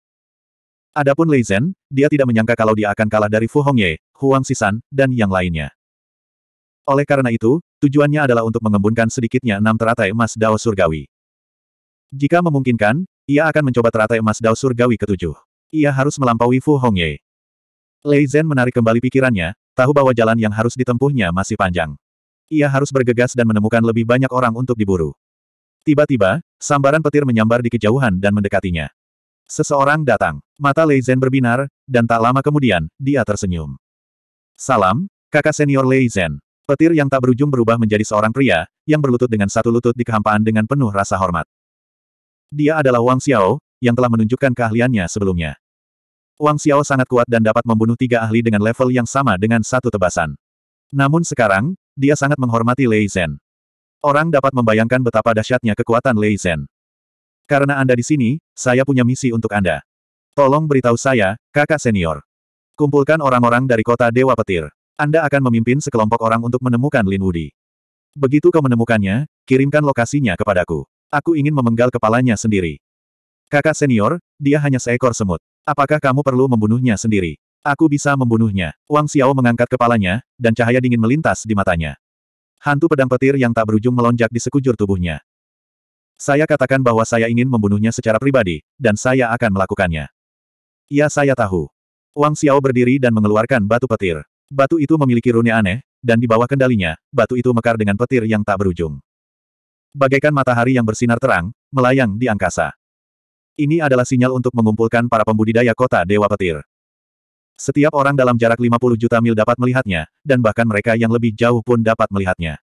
Adapun Lei Zhen, dia tidak menyangka kalau dia akan kalah dari Fu Hongye, Huang Sisan, dan yang lainnya. Oleh karena itu, tujuannya adalah untuk mengembunkan sedikitnya enam teratai emas Dao Surgawi. Jika memungkinkan, ia akan mencoba teratai emas Dao Surgawi ketujuh. Ia harus melampaui Fu Hongye. Lei Zhen menarik kembali pikirannya, tahu bahwa jalan yang harus ditempuhnya masih panjang. Ia harus bergegas dan menemukan lebih banyak orang untuk diburu. Tiba-tiba, sambaran petir menyambar di kejauhan dan mendekatinya. Seseorang datang. Mata Lei Zhen berbinar, dan tak lama kemudian, dia tersenyum. Salam, kakak senior Lei Zhen. Petir yang tak berujung berubah menjadi seorang pria, yang berlutut dengan satu lutut di kehampaan dengan penuh rasa hormat. Dia adalah Wang Xiao, yang telah menunjukkan keahliannya sebelumnya. Wang Xiao sangat kuat dan dapat membunuh tiga ahli dengan level yang sama dengan satu tebasan. Namun sekarang, dia sangat menghormati Lei Zhen. Orang dapat membayangkan betapa dahsyatnya kekuatan Lei Zhen. Karena Anda di sini, saya punya misi untuk Anda. Tolong beritahu saya, kakak senior. Kumpulkan orang-orang dari kota Dewa Petir. Anda akan memimpin sekelompok orang untuk menemukan Lin Wudi. Begitu kau menemukannya, kirimkan lokasinya kepadaku. Aku ingin memenggal kepalanya sendiri. Kakak senior, dia hanya seekor semut. Apakah kamu perlu membunuhnya sendiri? Aku bisa membunuhnya. Wang Xiao mengangkat kepalanya, dan cahaya dingin melintas di matanya. Hantu pedang petir yang tak berujung melonjak di sekujur tubuhnya. Saya katakan bahwa saya ingin membunuhnya secara pribadi, dan saya akan melakukannya. Ya saya tahu. Wang Xiao berdiri dan mengeluarkan batu petir. Batu itu memiliki rune aneh, dan di bawah kendalinya, batu itu mekar dengan petir yang tak berujung. Bagaikan matahari yang bersinar terang, melayang di angkasa. Ini adalah sinyal untuk mengumpulkan para pembudidaya kota Dewa Petir. Setiap orang dalam jarak 50 juta mil dapat melihatnya, dan bahkan mereka yang lebih jauh pun dapat melihatnya.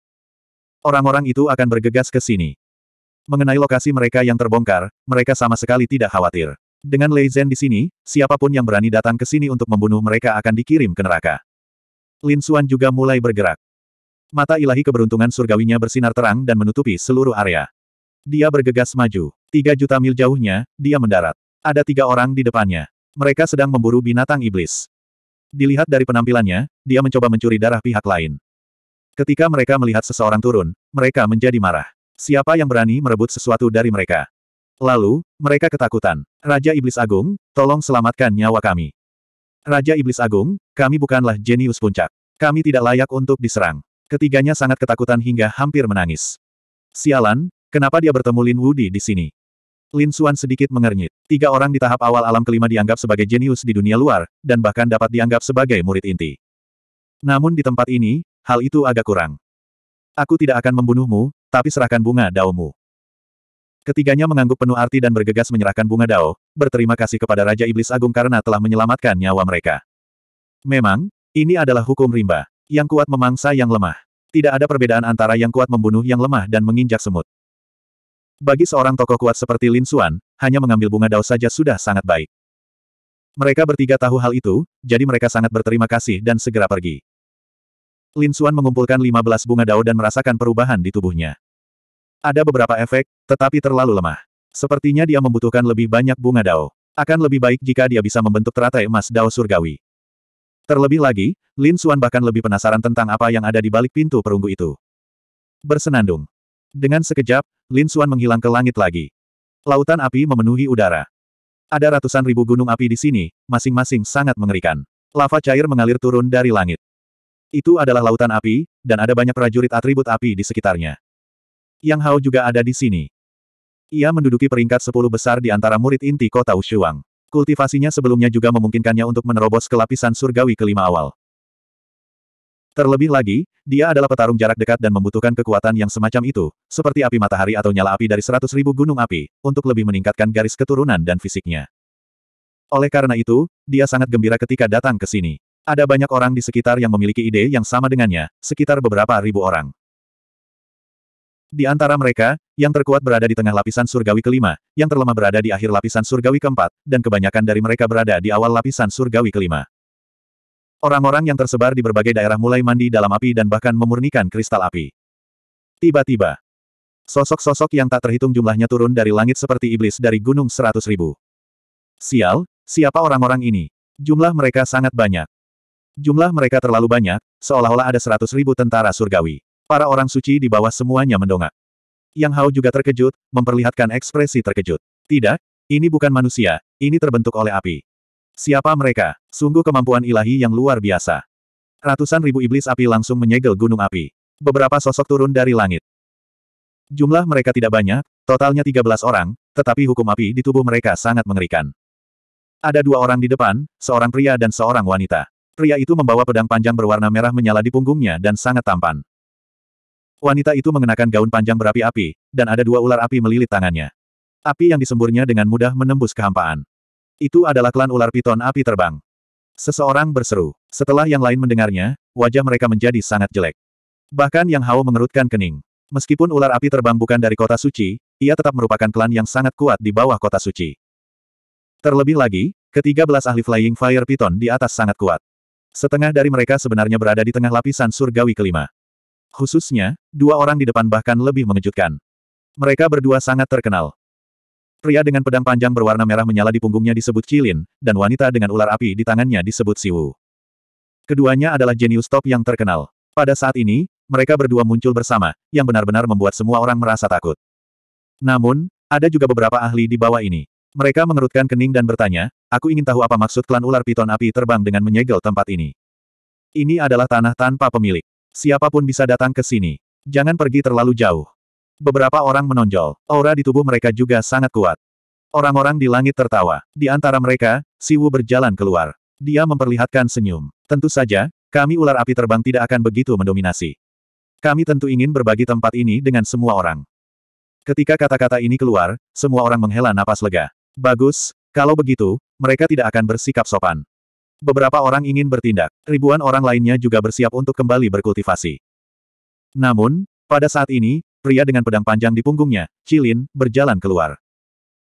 Orang-orang itu akan bergegas ke sini. Mengenai lokasi mereka yang terbongkar, mereka sama sekali tidak khawatir. Dengan Lei Zhen di sini, siapapun yang berani datang ke sini untuk membunuh mereka akan dikirim ke neraka. Lin Xuan juga mulai bergerak. Mata ilahi keberuntungan surgawinya bersinar terang dan menutupi seluruh area. Dia bergegas maju. Tiga juta mil jauhnya, dia mendarat. Ada tiga orang di depannya. Mereka sedang memburu binatang iblis. Dilihat dari penampilannya, dia mencoba mencuri darah pihak lain. Ketika mereka melihat seseorang turun, mereka menjadi marah. Siapa yang berani merebut sesuatu dari mereka? Lalu, mereka ketakutan. Raja Iblis Agung, tolong selamatkan nyawa kami. Raja Iblis Agung, kami bukanlah jenius puncak. Kami tidak layak untuk diserang. Ketiganya sangat ketakutan hingga hampir menangis. Sialan, kenapa dia bertemu Lin Wudi di sini? Lin Xuan sedikit mengernyit. Tiga orang di tahap awal alam kelima dianggap sebagai jenius di dunia luar, dan bahkan dapat dianggap sebagai murid inti. Namun di tempat ini, hal itu agak kurang. Aku tidak akan membunuhmu, tapi serahkan bunga daomu. Ketiganya mengangguk penuh arti dan bergegas menyerahkan bunga dao, berterima kasih kepada Raja Iblis Agung karena telah menyelamatkan nyawa mereka. Memang, ini adalah hukum rimba. Yang kuat memangsa yang lemah. Tidak ada perbedaan antara yang kuat membunuh yang lemah dan menginjak semut. Bagi seorang tokoh kuat seperti Lin Xuan, hanya mengambil bunga dao saja sudah sangat baik. Mereka bertiga tahu hal itu, jadi mereka sangat berterima kasih dan segera pergi. Lin Xuan mengumpulkan 15 bunga dao dan merasakan perubahan di tubuhnya. Ada beberapa efek, tetapi terlalu lemah. Sepertinya dia membutuhkan lebih banyak bunga dao. Akan lebih baik jika dia bisa membentuk teratai emas dao surgawi. Terlebih lagi, Lin Suan bahkan lebih penasaran tentang apa yang ada di balik pintu perunggu itu. Bersenandung. Dengan sekejap, Lin Suan menghilang ke langit lagi. Lautan api memenuhi udara. Ada ratusan ribu gunung api di sini, masing-masing sangat mengerikan. Lava cair mengalir turun dari langit. Itu adalah lautan api, dan ada banyak prajurit atribut api di sekitarnya. Yang Hao juga ada di sini. Ia menduduki peringkat sepuluh besar di antara murid inti kota Ushuang. Kultivasinya sebelumnya juga memungkinkannya untuk menerobos ke lapisan surgawi kelima awal. Terlebih lagi, dia adalah petarung jarak dekat dan membutuhkan kekuatan yang semacam itu, seperti api matahari atau nyala api dari seratus ribu gunung api, untuk lebih meningkatkan garis keturunan dan fisiknya. Oleh karena itu, dia sangat gembira ketika datang ke sini. Ada banyak orang di sekitar yang memiliki ide yang sama dengannya, sekitar beberapa ribu orang. Di antara mereka, yang terkuat berada di tengah lapisan surgawi kelima, yang terlemah berada di akhir lapisan surgawi keempat, dan kebanyakan dari mereka berada di awal lapisan surgawi kelima. Orang-orang yang tersebar di berbagai daerah mulai mandi dalam api dan bahkan memurnikan kristal api. Tiba-tiba, sosok-sosok yang tak terhitung jumlahnya turun dari langit seperti iblis dari gunung seratus ribu. Sial, siapa orang-orang ini? Jumlah mereka sangat banyak. Jumlah mereka terlalu banyak, seolah-olah ada seratus ribu tentara surgawi. Para orang suci di bawah semuanya mendongak. Yang Hao juga terkejut, memperlihatkan ekspresi terkejut. Tidak, ini bukan manusia, ini terbentuk oleh api. Siapa mereka? Sungguh kemampuan ilahi yang luar biasa. Ratusan ribu iblis api langsung menyegel gunung api. Beberapa sosok turun dari langit. Jumlah mereka tidak banyak, totalnya 13 orang, tetapi hukum api di tubuh mereka sangat mengerikan. Ada dua orang di depan, seorang pria dan seorang wanita. Pria itu membawa pedang panjang berwarna merah menyala di punggungnya dan sangat tampan. Wanita itu mengenakan gaun panjang berapi-api, dan ada dua ular api melilit tangannya. Api yang disemburnya dengan mudah menembus kehampaan. Itu adalah klan ular piton api terbang. Seseorang berseru. Setelah yang lain mendengarnya, wajah mereka menjadi sangat jelek. Bahkan Yang Hao mengerutkan kening. Meskipun ular api terbang bukan dari kota suci, ia tetap merupakan klan yang sangat kuat di bawah kota suci. Terlebih lagi, ketiga belas ahli Flying Fire Piton di atas sangat kuat. Setengah dari mereka sebenarnya berada di tengah lapisan surgawi kelima. Khususnya, dua orang di depan bahkan lebih mengejutkan. Mereka berdua sangat terkenal. Pria dengan pedang panjang berwarna merah menyala di punggungnya disebut Cilin, dan wanita dengan ular api di tangannya disebut Siwu. Keduanya adalah jenius top yang terkenal. Pada saat ini, mereka berdua muncul bersama, yang benar-benar membuat semua orang merasa takut. Namun, ada juga beberapa ahli di bawah ini. Mereka mengerutkan kening dan bertanya, aku ingin tahu apa maksud klan ular piton api terbang dengan menyegel tempat ini. Ini adalah tanah tanpa pemilik. Siapapun bisa datang ke sini. Jangan pergi terlalu jauh. Beberapa orang menonjol. Aura di tubuh mereka juga sangat kuat. Orang-orang di langit tertawa. Di antara mereka, Siwu berjalan keluar. Dia memperlihatkan senyum. Tentu saja, kami ular api terbang tidak akan begitu mendominasi. Kami tentu ingin berbagi tempat ini dengan semua orang. Ketika kata-kata ini keluar, semua orang menghela napas lega. Bagus, kalau begitu, mereka tidak akan bersikap sopan. Beberapa orang ingin bertindak, ribuan orang lainnya juga bersiap untuk kembali berkultivasi. Namun, pada saat ini, pria dengan pedang panjang di punggungnya, Cilin, berjalan keluar.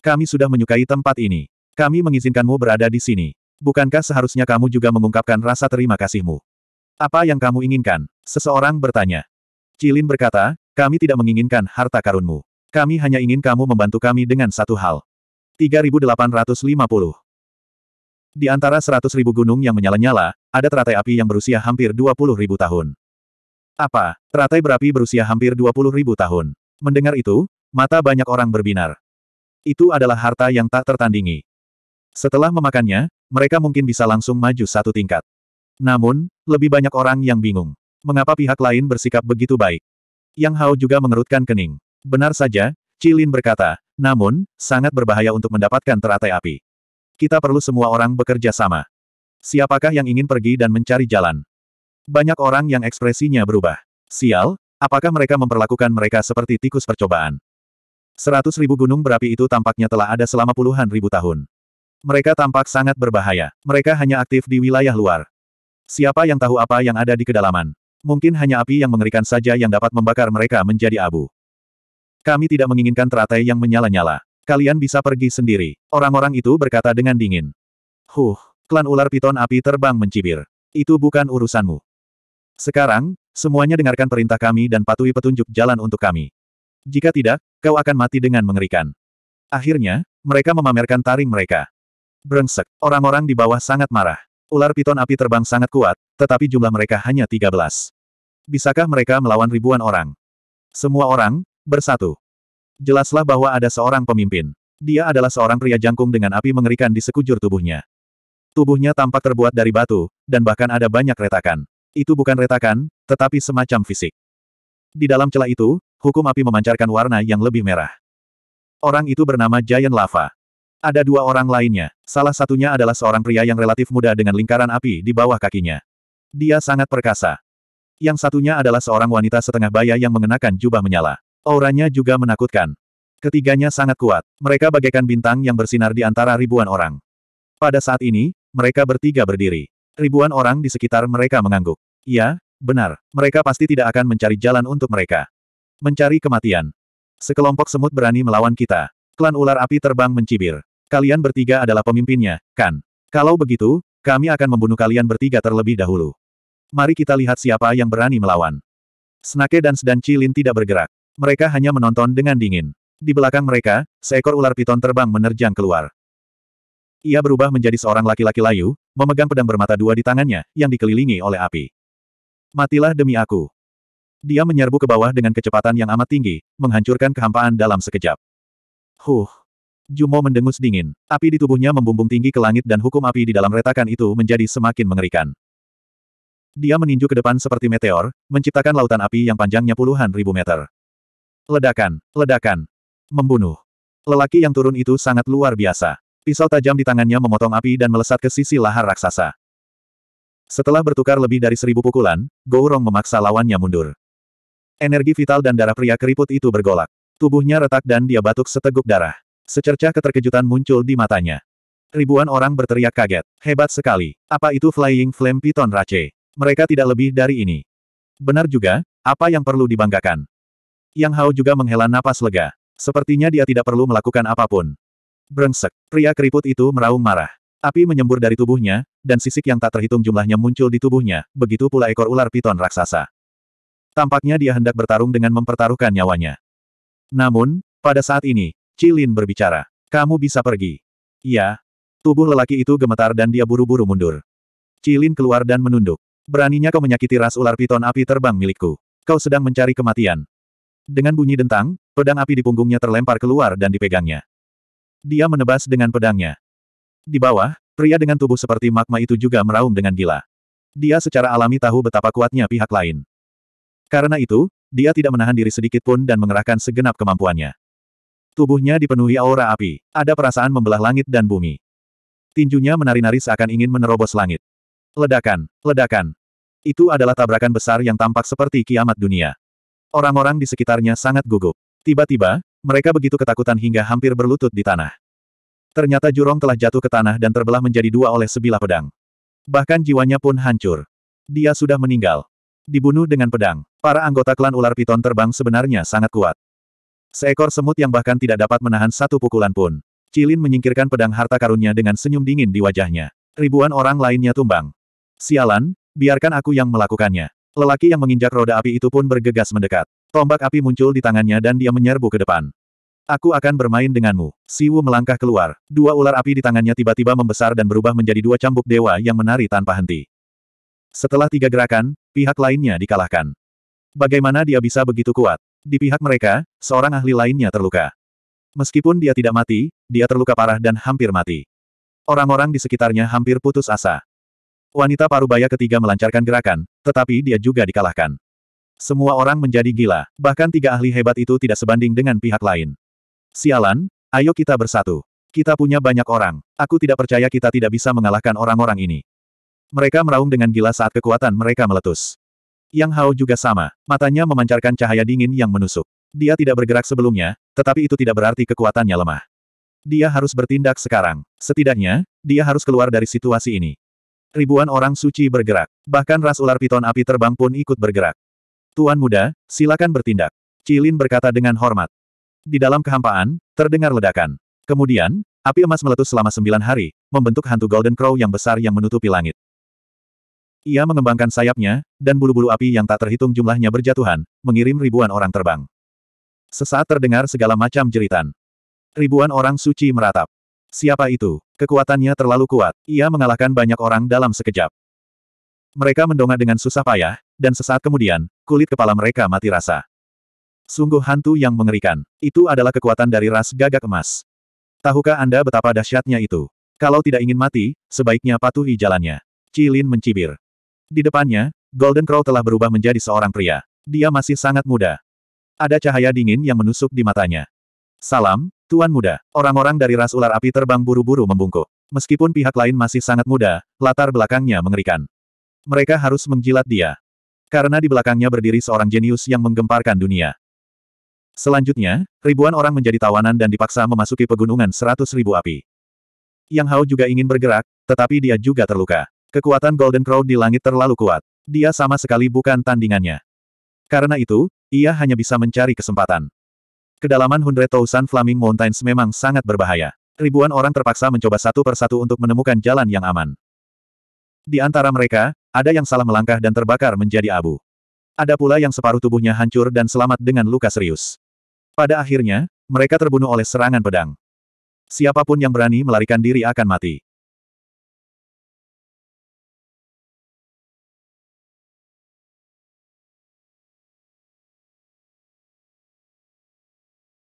Kami sudah menyukai tempat ini. Kami mengizinkanmu berada di sini. Bukankah seharusnya kamu juga mengungkapkan rasa terima kasihmu? Apa yang kamu inginkan? Seseorang bertanya. Cilin berkata, kami tidak menginginkan harta karunmu. Kami hanya ingin kamu membantu kami dengan satu hal. 3850 di antara seratus ribu gunung yang menyala-nyala, ada teratai api yang berusia hampir dua puluh ribu tahun. Apa? Teratai berapi berusia hampir dua puluh ribu tahun. Mendengar itu, mata banyak orang berbinar. Itu adalah harta yang tak tertandingi. Setelah memakannya, mereka mungkin bisa langsung maju satu tingkat. Namun, lebih banyak orang yang bingung. Mengapa pihak lain bersikap begitu baik? Yang Hao juga mengerutkan kening. Benar saja, Cilin berkata, namun, sangat berbahaya untuk mendapatkan teratai api. Kita perlu semua orang bekerja sama. Siapakah yang ingin pergi dan mencari jalan? Banyak orang yang ekspresinya berubah. Sial, apakah mereka memperlakukan mereka seperti tikus percobaan? Seratus ribu gunung berapi itu tampaknya telah ada selama puluhan ribu tahun. Mereka tampak sangat berbahaya. Mereka hanya aktif di wilayah luar. Siapa yang tahu apa yang ada di kedalaman? Mungkin hanya api yang mengerikan saja yang dapat membakar mereka menjadi abu. Kami tidak menginginkan teratai yang menyala-nyala. Kalian bisa pergi sendiri. Orang-orang itu berkata dengan dingin. Huh, klan ular piton api terbang mencibir. Itu bukan urusanmu. Sekarang, semuanya dengarkan perintah kami dan patuhi petunjuk jalan untuk kami. Jika tidak, kau akan mati dengan mengerikan. Akhirnya, mereka memamerkan taring mereka. Brengsek, orang-orang di bawah sangat marah. Ular piton api terbang sangat kuat, tetapi jumlah mereka hanya 13. Bisakah mereka melawan ribuan orang? Semua orang, bersatu jelaslah bahwa ada seorang pemimpin. Dia adalah seorang pria jangkung dengan api mengerikan di sekujur tubuhnya. Tubuhnya tampak terbuat dari batu, dan bahkan ada banyak retakan. Itu bukan retakan, tetapi semacam fisik. Di dalam celah itu, hukum api memancarkan warna yang lebih merah. Orang itu bernama Giant Lava. Ada dua orang lainnya, salah satunya adalah seorang pria yang relatif muda dengan lingkaran api di bawah kakinya. Dia sangat perkasa. Yang satunya adalah seorang wanita setengah baya yang mengenakan jubah menyala. Auranya juga menakutkan. Ketiganya sangat kuat. Mereka bagaikan bintang yang bersinar di antara ribuan orang. Pada saat ini, mereka bertiga berdiri. Ribuan orang di sekitar mereka mengangguk. Ya, benar. Mereka pasti tidak akan mencari jalan untuk mereka. Mencari kematian. Sekelompok semut berani melawan kita. Klan ular api terbang mencibir. Kalian bertiga adalah pemimpinnya, kan? Kalau begitu, kami akan membunuh kalian bertiga terlebih dahulu. Mari kita lihat siapa yang berani melawan. Snake dan Sedan Cilin tidak bergerak. Mereka hanya menonton dengan dingin. Di belakang mereka, seekor ular piton terbang menerjang keluar. Ia berubah menjadi seorang laki-laki layu, memegang pedang bermata dua di tangannya, yang dikelilingi oleh api. Matilah demi aku. Dia menyerbu ke bawah dengan kecepatan yang amat tinggi, menghancurkan kehampaan dalam sekejap. Huh. Jumo mendengus dingin. Api di tubuhnya membumbung tinggi ke langit dan hukum api di dalam retakan itu menjadi semakin mengerikan. Dia meninju ke depan seperti meteor, menciptakan lautan api yang panjangnya puluhan ribu meter. Ledakan, ledakan. Membunuh. Lelaki yang turun itu sangat luar biasa. Pisau tajam di tangannya memotong api dan melesat ke sisi lahar raksasa. Setelah bertukar lebih dari seribu pukulan, Gourong memaksa lawannya mundur. Energi vital dan darah pria keriput itu bergolak. Tubuhnya retak dan dia batuk seteguk darah. Secercah keterkejutan muncul di matanya. Ribuan orang berteriak kaget. Hebat sekali. Apa itu Flying Flame Piton Rache? Mereka tidak lebih dari ini. Benar juga, apa yang perlu dibanggakan? Yang Hao juga menghela napas lega. Sepertinya dia tidak perlu melakukan apapun. Brengsek, pria keriput itu meraung marah. Api menyembur dari tubuhnya, dan sisik yang tak terhitung jumlahnya muncul di tubuhnya, begitu pula ekor ular piton raksasa. Tampaknya dia hendak bertarung dengan mempertaruhkan nyawanya. Namun, pada saat ini, Cilin berbicara. Kamu bisa pergi. Ya, Tubuh lelaki itu gemetar dan dia buru-buru mundur. Cilin keluar dan menunduk. Beraninya kau menyakiti ras ular piton api terbang milikku. Kau sedang mencari kematian. Dengan bunyi dentang, pedang api di punggungnya terlempar keluar dan dipegangnya. Dia menebas dengan pedangnya. Di bawah, pria dengan tubuh seperti magma itu juga meraung dengan gila. Dia secara alami tahu betapa kuatnya pihak lain. Karena itu, dia tidak menahan diri sedikit pun dan mengerahkan segenap kemampuannya. Tubuhnya dipenuhi aura api, ada perasaan membelah langit dan bumi. Tinjunya menari-nari seakan ingin menerobos langit. Ledakan, ledakan. Itu adalah tabrakan besar yang tampak seperti kiamat dunia. Orang-orang di sekitarnya sangat gugup. Tiba-tiba, mereka begitu ketakutan hingga hampir berlutut di tanah. Ternyata jurong telah jatuh ke tanah dan terbelah menjadi dua oleh sebilah pedang. Bahkan jiwanya pun hancur. Dia sudah meninggal. Dibunuh dengan pedang. Para anggota klan ular piton terbang sebenarnya sangat kuat. Seekor semut yang bahkan tidak dapat menahan satu pukulan pun. Cilin menyingkirkan pedang harta karunnya dengan senyum dingin di wajahnya. Ribuan orang lainnya tumbang. Sialan, biarkan aku yang melakukannya. Lelaki yang menginjak roda api itu pun bergegas mendekat. Tombak api muncul di tangannya dan dia menyerbu ke depan. Aku akan bermain denganmu. Siwu melangkah keluar. Dua ular api di tangannya tiba-tiba membesar dan berubah menjadi dua cambuk dewa yang menari tanpa henti. Setelah tiga gerakan, pihak lainnya dikalahkan. Bagaimana dia bisa begitu kuat? Di pihak mereka, seorang ahli lainnya terluka. Meskipun dia tidak mati, dia terluka parah dan hampir mati. Orang-orang di sekitarnya hampir putus asa. Wanita parubaya ketiga melancarkan gerakan, tetapi dia juga dikalahkan. Semua orang menjadi gila, bahkan tiga ahli hebat itu tidak sebanding dengan pihak lain. Sialan, ayo kita bersatu. Kita punya banyak orang, aku tidak percaya kita tidak bisa mengalahkan orang-orang ini. Mereka meraung dengan gila saat kekuatan mereka meletus. Yang Hao juga sama, matanya memancarkan cahaya dingin yang menusuk. Dia tidak bergerak sebelumnya, tetapi itu tidak berarti kekuatannya lemah. Dia harus bertindak sekarang. Setidaknya, dia harus keluar dari situasi ini. Ribuan orang suci bergerak. Bahkan ras ular piton api terbang pun ikut bergerak. Tuan muda, silakan bertindak. Cilin berkata dengan hormat. Di dalam kehampaan, terdengar ledakan. Kemudian, api emas meletus selama sembilan hari, membentuk hantu Golden Crow yang besar yang menutupi langit. Ia mengembangkan sayapnya, dan bulu-bulu api yang tak terhitung jumlahnya berjatuhan, mengirim ribuan orang terbang. Sesaat terdengar segala macam jeritan. Ribuan orang suci meratap. Siapa itu? Kekuatannya terlalu kuat, ia mengalahkan banyak orang dalam sekejap. Mereka mendongak dengan susah payah, dan sesaat kemudian, kulit kepala mereka mati rasa. Sungguh hantu yang mengerikan. Itu adalah kekuatan dari ras gagak emas. Tahukah Anda betapa dahsyatnya itu? Kalau tidak ingin mati, sebaiknya patuhi jalannya. Cilin mencibir. Di depannya, Golden Crow telah berubah menjadi seorang pria. Dia masih sangat muda. Ada cahaya dingin yang menusuk di matanya. Salam, Tuan muda, orang-orang dari ras ular api terbang buru-buru membungkuk. Meskipun pihak lain masih sangat muda, latar belakangnya mengerikan. Mereka harus menjilat dia. Karena di belakangnya berdiri seorang jenius yang menggemparkan dunia. Selanjutnya, ribuan orang menjadi tawanan dan dipaksa memasuki pegunungan seratus ribu api. Yang Hao juga ingin bergerak, tetapi dia juga terluka. Kekuatan Golden Crow di langit terlalu kuat. Dia sama sekali bukan tandingannya. Karena itu, ia hanya bisa mencari kesempatan. Kedalaman Hundred Thousand Flaming Mountains memang sangat berbahaya. Ribuan orang terpaksa mencoba satu persatu untuk menemukan jalan yang aman. Di antara mereka, ada yang salah melangkah dan terbakar menjadi abu. Ada pula yang separuh tubuhnya hancur dan selamat dengan luka serius. Pada akhirnya, mereka terbunuh oleh serangan pedang. Siapapun yang berani melarikan diri akan mati.